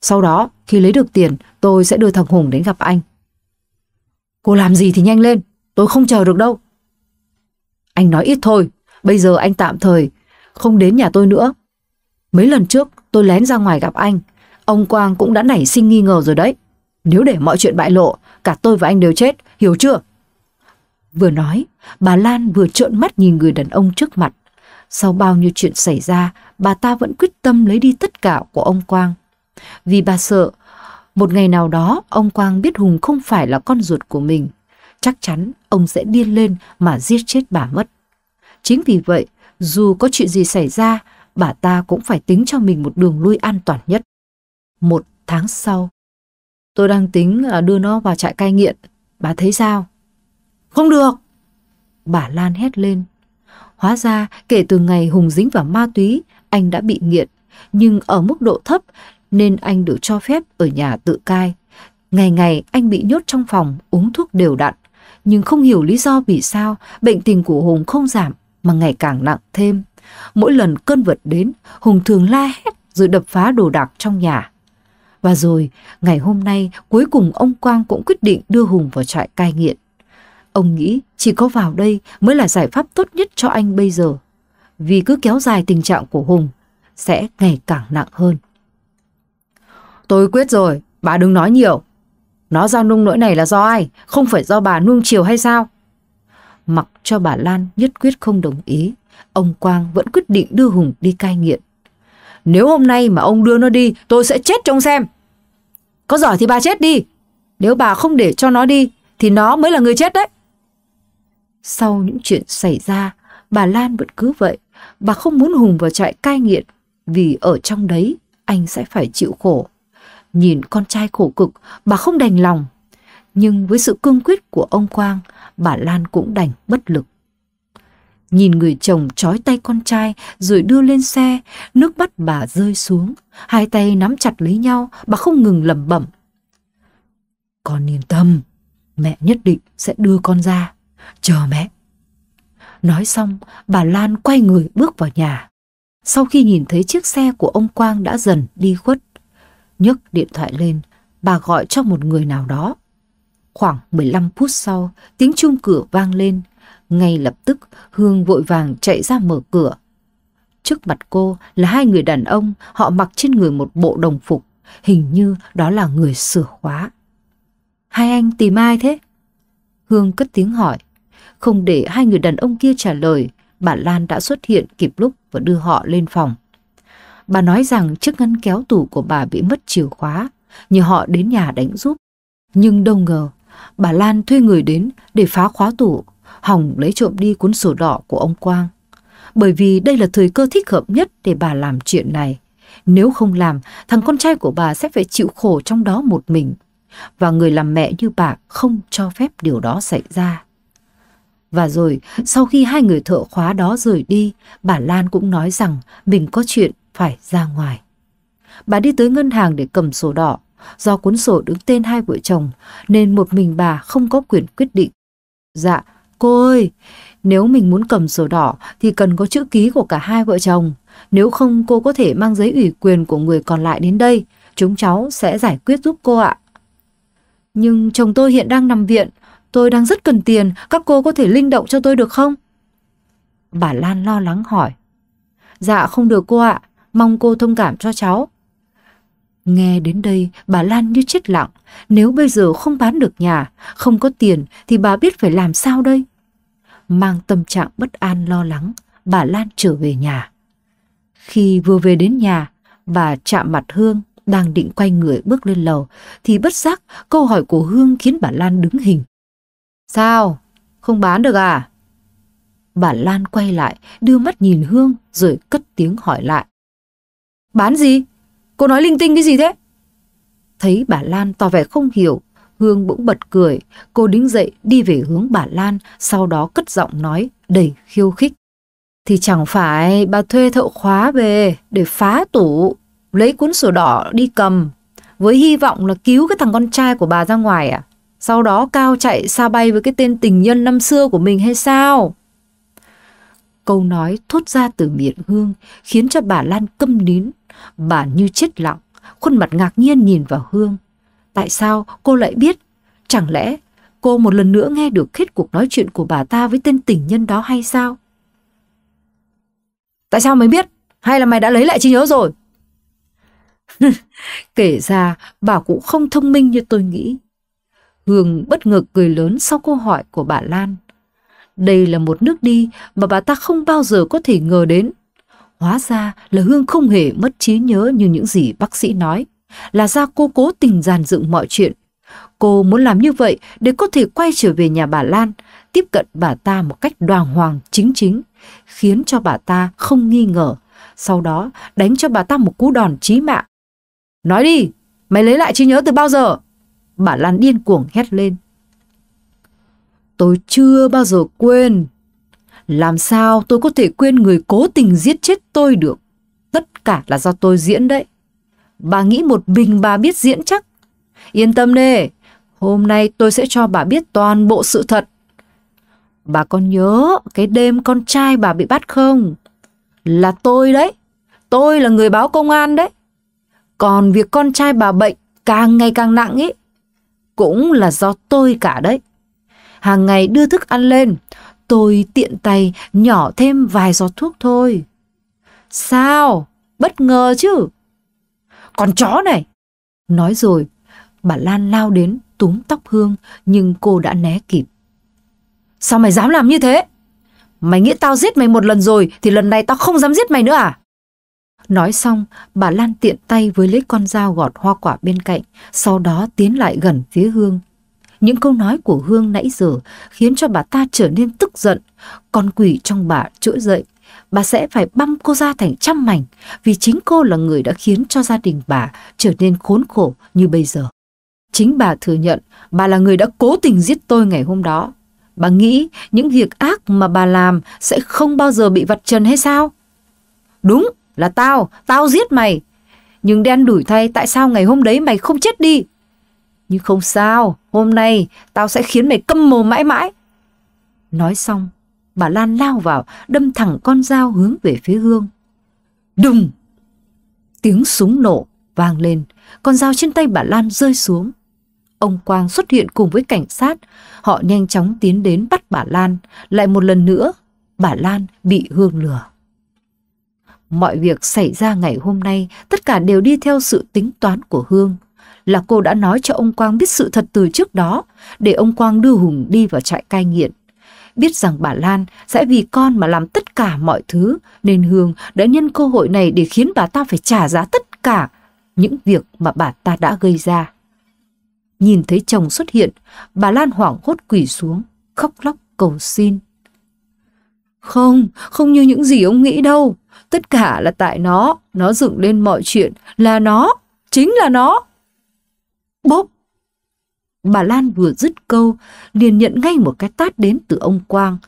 Sau đó, khi lấy được tiền, tôi sẽ đưa thằng Hùng đến gặp anh. Cô làm gì thì nhanh lên, tôi không chờ được đâu. Anh nói ít thôi, bây giờ anh tạm thời không đến nhà tôi nữa. Mấy lần trước tôi lén ra ngoài gặp anh, ông Quang cũng đã nảy sinh nghi ngờ rồi đấy. Nếu để mọi chuyện bại lộ, cả tôi và anh đều chết, hiểu chưa? Vừa nói, bà Lan vừa trợn mắt nhìn người đàn ông trước mặt. Sau bao nhiêu chuyện xảy ra, bà ta vẫn quyết tâm lấy đi tất cả của ông Quang. Vì bà sợ, một ngày nào đó ông Quang biết Hùng không phải là con ruột của mình. Chắc chắn ông sẽ điên lên mà giết chết bà mất. Chính vì vậy, dù có chuyện gì xảy ra, bà ta cũng phải tính cho mình một đường lui an toàn nhất. Một tháng sau, tôi đang tính à, đưa nó vào trại cai nghiện, bà thấy sao? Không được! Bà Lan hét lên. Hóa ra kể từ ngày Hùng dính vào ma túy, anh đã bị nghiện, nhưng ở mức độ thấp nên anh được cho phép ở nhà tự cai. Ngày ngày anh bị nhốt trong phòng uống thuốc đều đặn, nhưng không hiểu lý do vì sao bệnh tình của Hùng không giảm mà ngày càng nặng thêm. Mỗi lần cơn vật đến, Hùng thường la hét rồi đập phá đồ đạc trong nhà. Và rồi, ngày hôm nay, cuối cùng ông Quang cũng quyết định đưa Hùng vào trại cai nghiện. Ông nghĩ chỉ có vào đây mới là giải pháp tốt nhất cho anh bây giờ. Vì cứ kéo dài tình trạng của Hùng sẽ ngày càng nặng hơn. Tôi quyết rồi, bà đừng nói nhiều. Nó ra nung nỗi này là do ai, không phải do bà nuông chiều hay sao? Mặc cho bà Lan nhất quyết không đồng ý, ông Quang vẫn quyết định đưa Hùng đi cai nghiện. Nếu hôm nay mà ông đưa nó đi, tôi sẽ chết trông xem. Có giỏi thì bà chết đi. Nếu bà không để cho nó đi, thì nó mới là người chết đấy. Sau những chuyện xảy ra, bà Lan vẫn cứ vậy. Bà không muốn Hùng vào trại cai nghiện vì ở trong đấy anh sẽ phải chịu khổ. Nhìn con trai khổ cực, bà không đành lòng. Nhưng với sự cương quyết của ông Quang, bà Lan cũng đành bất lực. Nhìn người chồng trói tay con trai rồi đưa lên xe, nước mắt bà rơi xuống. Hai tay nắm chặt lấy nhau, bà không ngừng lẩm bẩm. Con yên tâm, mẹ nhất định sẽ đưa con ra. Chờ mẹ. Nói xong, bà Lan quay người bước vào nhà. Sau khi nhìn thấy chiếc xe của ông Quang đã dần đi khuất, nhấc điện thoại lên, bà gọi cho một người nào đó. Khoảng 15 phút sau, tiếng chuông cửa vang lên. Ngay lập tức, Hương vội vàng chạy ra mở cửa. Trước mặt cô là hai người đàn ông, họ mặc trên người một bộ đồng phục. Hình như đó là người sửa khóa. Hai anh tìm ai thế? Hương cất tiếng hỏi. Không để hai người đàn ông kia trả lời, bà Lan đã xuất hiện kịp lúc và đưa họ lên phòng. Bà nói rằng chiếc ngăn kéo tủ của bà bị mất chìa khóa, nhờ họ đến nhà đánh giúp. Nhưng đâu ngờ, bà Lan thuê người đến để phá khóa tủ, hỏng lấy trộm đi cuốn sổ đỏ của ông Quang. Bởi vì đây là thời cơ thích hợp nhất để bà làm chuyện này. Nếu không làm, thằng con trai của bà sẽ phải chịu khổ trong đó một mình. Và người làm mẹ như bà không cho phép điều đó xảy ra. Và rồi, sau khi hai người thợ khóa đó rời đi, bà Lan cũng nói rằng mình có chuyện phải ra ngoài. Bà đi tới ngân hàng để cầm sổ đỏ. Do cuốn sổ đứng tên hai vợ chồng, nên một mình bà không có quyền quyết định. Dạ, cô ơi, nếu mình muốn cầm sổ đỏ thì cần có chữ ký của cả hai vợ chồng. Nếu không cô có thể mang giấy ủy quyền của người còn lại đến đây, chúng cháu sẽ giải quyết giúp cô ạ. Nhưng chồng tôi hiện đang nằm viện, Tôi đang rất cần tiền, các cô có thể linh động cho tôi được không? Bà Lan lo lắng hỏi. Dạ không được cô ạ, mong cô thông cảm cho cháu. Nghe đến đây, bà Lan như chết lặng. Nếu bây giờ không bán được nhà, không có tiền thì bà biết phải làm sao đây? Mang tâm trạng bất an lo lắng, bà Lan trở về nhà. Khi vừa về đến nhà, bà chạm mặt Hương đang định quay người bước lên lầu thì bất giác câu hỏi của Hương khiến bà Lan đứng hình. Sao? Không bán được à? Bà Lan quay lại, đưa mắt nhìn Hương rồi cất tiếng hỏi lại. Bán gì? Cô nói linh tinh cái gì thế? Thấy bà Lan tỏ vẻ không hiểu, Hương bỗng bật cười. Cô đứng dậy đi về hướng bà Lan, sau đó cất giọng nói đầy khiêu khích. Thì chẳng phải bà thuê thợ khóa về để phá tủ, lấy cuốn sổ đỏ đi cầm, với hy vọng là cứu cái thằng con trai của bà ra ngoài à? Sau đó Cao chạy xa bay với cái tên tình nhân năm xưa của mình hay sao? Câu nói thốt ra từ miệng Hương khiến cho bà Lan câm nín. Bà như chết lặng, khuôn mặt ngạc nhiên nhìn vào Hương. Tại sao cô lại biết? Chẳng lẽ cô một lần nữa nghe được hết cuộc nói chuyện của bà ta với tên tình nhân đó hay sao? Tại sao mày biết? Hay là mày đã lấy lại trí nhớ rồi? Kể ra, bà cũng không thông minh như tôi nghĩ. Hương bất ngờ cười lớn sau câu hỏi của bà Lan. Đây là một nước đi mà bà ta không bao giờ có thể ngờ đến. Hóa ra là Hương không hề mất trí nhớ như những gì bác sĩ nói. Là ra cô cố tình giàn dựng mọi chuyện. Cô muốn làm như vậy để có thể quay trở về nhà bà Lan, tiếp cận bà ta một cách đoàn hoàng chính chính, khiến cho bà ta không nghi ngờ. Sau đó đánh cho bà ta một cú đòn chí mạng. Nói đi, mày lấy lại trí nhớ từ bao giờ? bà Lan điên cuồng hét lên. Tôi chưa bao giờ quên. Làm sao tôi có thể quên người cố tình giết chết tôi được? Tất cả là do tôi diễn đấy. Bà nghĩ một mình bà biết diễn chắc. Yên tâm nè, hôm nay tôi sẽ cho bà biết toàn bộ sự thật. Bà có nhớ cái đêm con trai bà bị bắt không? Là tôi đấy. Tôi là người báo công an đấy. Còn việc con trai bà bệnh càng ngày càng nặng ấy cũng là do tôi cả đấy. Hàng ngày đưa thức ăn lên, tôi tiện tay nhỏ thêm vài giọt thuốc thôi. Sao? Bất ngờ chứ? Con chó này! Nói rồi, bà Lan lao đến túm tóc Hương nhưng cô đã né kịp. Sao mày dám làm như thế? Mày nghĩ tao giết mày một lần rồi thì lần này tao không dám giết mày nữa à? Nói xong, bà Lan tiện tay với lấy con dao gọt hoa quả bên cạnh, sau đó tiến lại gần phía Hương. Những câu nói của Hương nãy giờ khiến cho bà ta trở nên tức giận. Con quỷ trong bà trỗi dậy, bà sẽ phải băm cô ra thành trăm mảnh vì chính cô là người đã khiến cho gia đình bà trở nên khốn khổ như bây giờ. Chính bà thừa nhận bà là người đã cố tình giết tôi ngày hôm đó. Bà nghĩ những việc ác mà bà làm sẽ không bao giờ bị vặt trần hay sao? Đúng, là tao, tao giết mày. Nhưng đen đuổi thay tại sao ngày hôm đấy mày không chết đi? Nhưng không sao, hôm nay tao sẽ khiến mày câm mồm mãi mãi. Nói xong, bà Lan lao vào, đâm thẳng con dao hướng về phía Hương. Đùng! Tiếng súng nổ vang lên, con dao trên tay bà Lan rơi xuống. Ông Quang xuất hiện cùng với cảnh sát, họ nhanh chóng tiến đến bắt bà Lan, lại một lần nữa bà Lan bị Hương lừa. Mọi việc xảy ra ngày hôm nay tất cả đều đi theo sự tính toán của Hương. Là cô đã nói cho ông Quang biết sự thật từ trước đó, để ông Quang đưa Hùng đi vào trại cai nghiện. Biết rằng bà Lan sẽ vì con mà làm tất cả mọi thứ, nên Hương đã nhân cơ hội này để khiến bà ta phải trả giá tất cả những việc mà bà ta đã gây ra. Nhìn thấy chồng xuất hiện, bà Lan hoảng hốt quỳ xuống, khóc lóc cầu xin. Không, không như những gì ông nghĩ đâu. Tất cả là tại nó, nó dựng lên mọi chuyện, là nó, chính là nó. Bốp! Bà Lan vừa dứt câu, liền nhận ngay một cái tát đến từ ông Quang.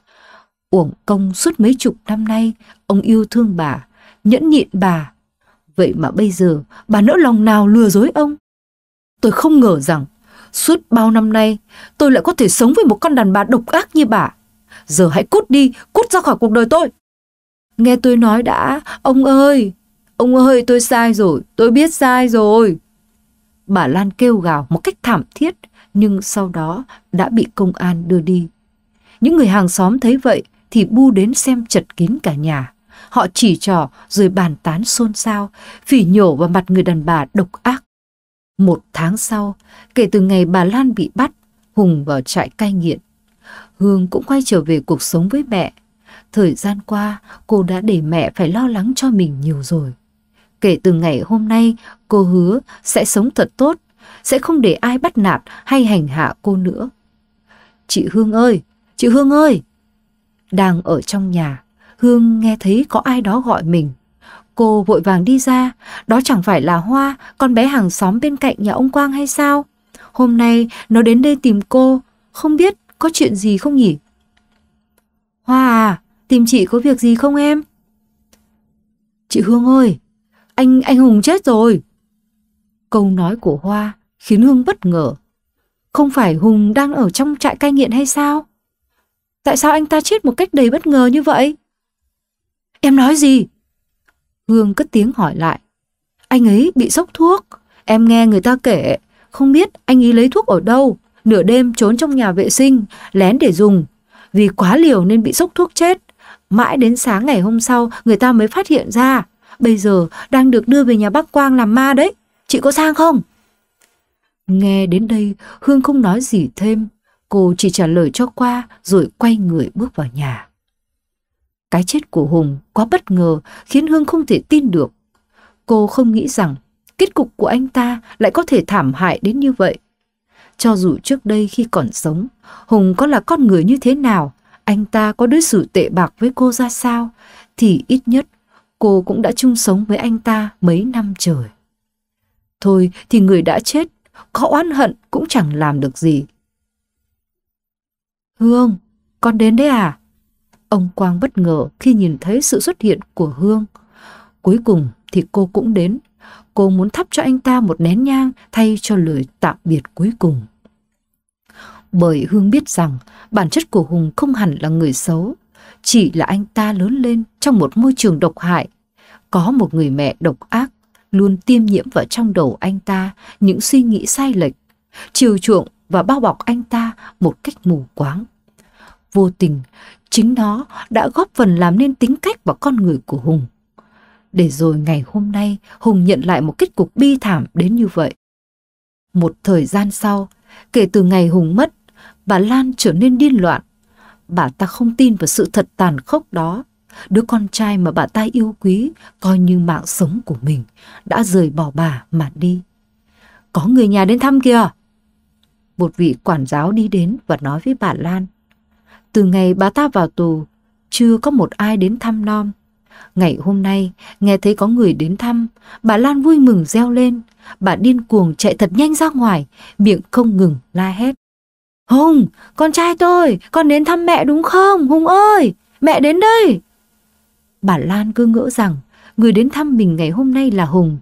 Uổng công suốt mấy chục năm nay, ông yêu thương bà, nhẫn nhịn bà. Vậy mà bây giờ, bà nỡ lòng nào lừa dối ông? Tôi không ngờ rằng, suốt bao năm nay, tôi lại có thể sống với một con đàn bà độc ác như bà. Giờ hãy cút đi, cút ra khỏi cuộc đời tôi. Nghe tôi nói đã, ông ơi, ông ơi tôi sai rồi, tôi biết sai rồi. Bà Lan kêu gào một cách thảm thiết, nhưng sau đó đã bị công an đưa đi. Những người hàng xóm thấy vậy thì bu đến xem chật kín cả nhà. Họ chỉ trỏ rồi bàn tán xôn xao, phỉ nhổ vào mặt người đàn bà độc ác. Một tháng sau, kể từ ngày bà Lan bị bắt, Hùng vào trại cai nghiện. Hương cũng quay trở về cuộc sống với mẹ, Thời gian qua, cô đã để mẹ phải lo lắng cho mình nhiều rồi. Kể từ ngày hôm nay, cô hứa sẽ sống thật tốt, sẽ không để ai bắt nạt hay hành hạ cô nữa. Chị Hương ơi, chị Hương ơi! Đang ở trong nhà, Hương nghe thấy có ai đó gọi mình. Cô vội vàng đi ra, đó chẳng phải là Hoa, con bé hàng xóm bên cạnh nhà ông Quang hay sao? Hôm nay nó đến đây tìm cô, không biết có chuyện gì không nhỉ? Hoa à, tìm chị có việc gì không em? Chị Hương ơi, anh anh Hùng chết rồi. Câu nói của Hoa khiến Hương bất ngờ. Không phải Hùng đang ở trong trại cai nghiện hay sao? Tại sao anh ta chết một cách đầy bất ngờ như vậy? Em nói gì? Hương cất tiếng hỏi lại. Anh ấy bị sốc thuốc. Em nghe người ta kể, không biết anh ấy lấy thuốc ở đâu, nửa đêm trốn trong nhà vệ sinh, lén để dùng. Vì quá liều nên bị sốc thuốc chết. Mãi đến sáng ngày hôm sau người ta mới phát hiện ra. Bây giờ đang được đưa về nhà bác Quang làm ma đấy. Chị có sang không? Nghe đến đây Hương không nói gì thêm. Cô chỉ trả lời cho qua rồi quay người bước vào nhà. Cái chết của Hùng quá bất ngờ khiến Hương không thể tin được. Cô không nghĩ rằng kết cục của anh ta lại có thể thảm hại đến như vậy. Cho dù trước đây khi còn sống, Hùng có là con người như thế nào, anh ta có đối xử tệ bạc với cô ra sao, thì ít nhất cô cũng đã chung sống với anh ta mấy năm trời. Thôi thì người đã chết, có oán hận cũng chẳng làm được gì. Hương, con đến đấy à? Ông Quang bất ngờ khi nhìn thấy sự xuất hiện của Hương. Cuối cùng thì cô cũng đến. Cô muốn thắp cho anh ta một nén nhang thay cho lời tạm biệt cuối cùng bởi Hương biết rằng bản chất của Hùng không hẳn là người xấu, chỉ là anh ta lớn lên trong một môi trường độc hại. Có một người mẹ độc ác luôn tiêm nhiễm vào trong đầu anh ta những suy nghĩ sai lệch, chiều chuộng và bao bọc anh ta một cách mù quáng. Vô tình, chính nó đã góp phần làm nên tính cách và con người của Hùng. Để rồi ngày hôm nay Hùng nhận lại một kết cục bi thảm đến như vậy. Một thời gian sau, kể từ ngày Hùng mất, bà Lan trở nên điên loạn. Bà ta không tin vào sự thật tàn khốc đó. Đứa con trai mà bà ta yêu quý, coi như mạng sống của mình, đã rời bỏ bà mà đi. Có người nhà đến thăm kìa! Một vị quản giáo đi đến và nói với bà Lan. Từ ngày bà ta vào tù, chưa có một ai đến thăm non. Ngày hôm nay, nghe thấy có người đến thăm, bà Lan vui mừng reo lên. Bà điên cuồng chạy thật nhanh ra ngoài, miệng không ngừng la hét. Hùng, con trai tôi, con đến thăm mẹ đúng không? Hùng ơi, mẹ đến đây. Bà Lan cứ ngỡ rằng người đến thăm mình ngày hôm nay là Hùng.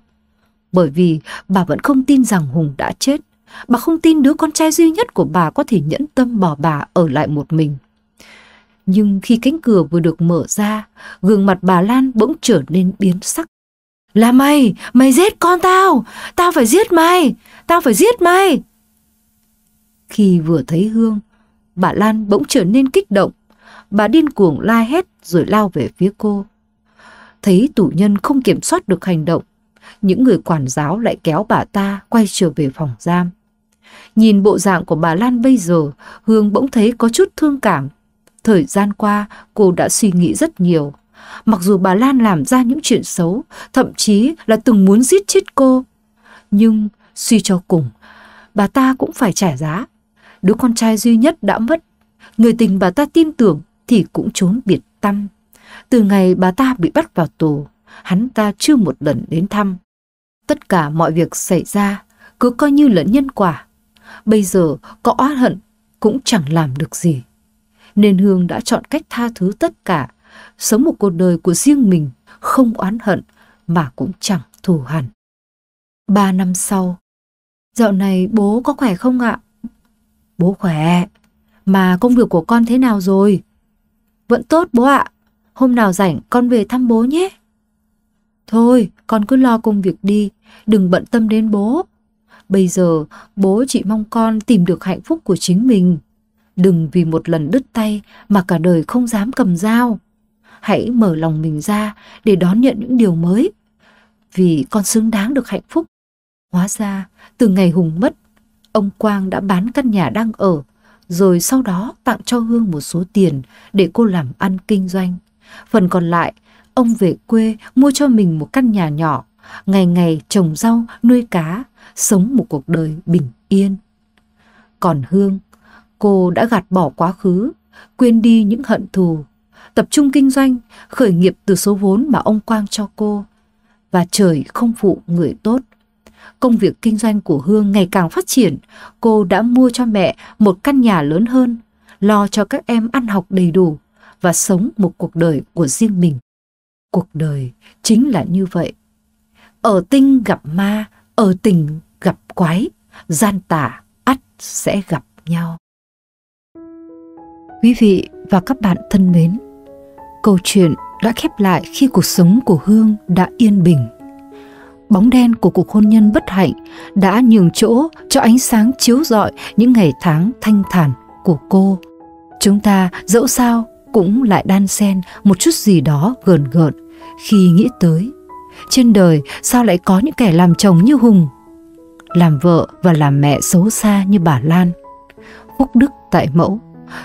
Bởi vì bà vẫn không tin rằng Hùng đã chết. Bà không tin đứa con trai duy nhất của bà có thể nhẫn tâm bỏ bà ở lại một mình. Nhưng khi cánh cửa vừa được mở ra, gương mặt bà Lan bỗng trở nên biến sắc. Là mày, mày giết con tao, tao phải giết mày, tao phải giết mày. Khi vừa thấy Hương, bà Lan bỗng trở nên kích động. Bà điên cuồng la hét rồi lao về phía cô. Thấy tù nhân không kiểm soát được hành động, những người quản giáo lại kéo bà ta quay trở về phòng giam. Nhìn bộ dạng của bà Lan bây giờ, Hương bỗng thấy có chút thương cảm. Thời gian qua, cô đã suy nghĩ rất nhiều. Mặc dù bà Lan làm ra những chuyện xấu, thậm chí là từng muốn giết chết cô. Nhưng suy cho cùng, bà ta cũng phải trả giá đứa con trai duy nhất đã mất. Người tình bà ta tin tưởng thì cũng trốn biệt tâm. Từ ngày bà ta bị bắt vào tù, hắn ta chưa một lần đến thăm. Tất cả mọi việc xảy ra cứ coi như là nhân quả. Bây giờ có oán hận cũng chẳng làm được gì. Nên Hương đã chọn cách tha thứ tất cả, sống một cuộc đời của riêng mình, không oán hận mà cũng chẳng thù hằn. Ba năm sau, dạo này bố có khỏe không ạ? Bố khỏe. Mà công việc của con thế nào rồi? Vẫn tốt bố ạ. Hôm nào rảnh con về thăm bố nhé. Thôi, con cứ lo công việc đi, đừng bận tâm đến bố. Bây giờ, bố chỉ mong con tìm được hạnh phúc của chính mình. Đừng vì một lần đứt tay mà cả đời không dám cầm dao. Hãy mở lòng mình ra để đón nhận những điều mới. Vì con xứng đáng được hạnh phúc. Hóa ra, từ ngày Hùng mất, ông Quang đã bán căn nhà đang ở, rồi sau đó tặng cho Hương một số tiền để cô làm ăn kinh doanh. Phần còn lại, ông về quê mua cho mình một căn nhà nhỏ, ngày ngày trồng rau, nuôi cá, sống một cuộc đời bình yên. Còn Hương, cô đã gạt bỏ quá khứ, quên đi những hận thù, tập trung kinh doanh, khởi nghiệp từ số vốn mà ông Quang cho cô. Và trời không phụ người tốt, công việc kinh doanh của Hương ngày càng phát triển. Cô đã mua cho mẹ một căn nhà lớn hơn, lo cho các em ăn học đầy đủ và sống một cuộc đời của riêng mình. Cuộc đời chính là như vậy. Ở tinh gặp ma, ở tình gặp quái, gian tả ắt sẽ gặp nhau. Quý vị và các bạn thân mến, câu chuyện đã khép lại khi cuộc sống của Hương đã yên bình bóng đen của cuộc hôn nhân bất hạnh đã nhường chỗ cho ánh sáng chiếu rọi những ngày tháng thanh thản của cô. Chúng ta dẫu sao cũng lại đan xen một chút gì đó gờn gợn khi nghĩ tới trên đời sao lại có những kẻ làm chồng như Hùng, làm vợ và làm mẹ xấu xa như bà Lan. Phúc Đức tại mẫu,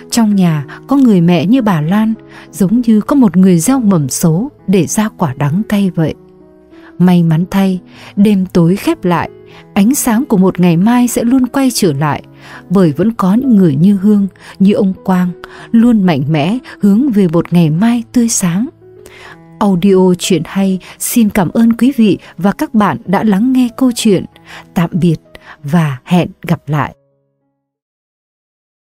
trong nhà có người mẹ như bà Lan, giống như có một người gieo mầm xấu để ra quả đắng cay vậy. May mắn thay, đêm tối khép lại, ánh sáng của một ngày mai sẽ luôn quay trở lại, bởi vẫn có những người như Hương, như ông Quang, luôn mạnh mẽ hướng về một ngày mai tươi sáng. Audio chuyện hay xin cảm ơn quý vị và các bạn đã lắng nghe câu chuyện. Tạm biệt và hẹn gặp lại.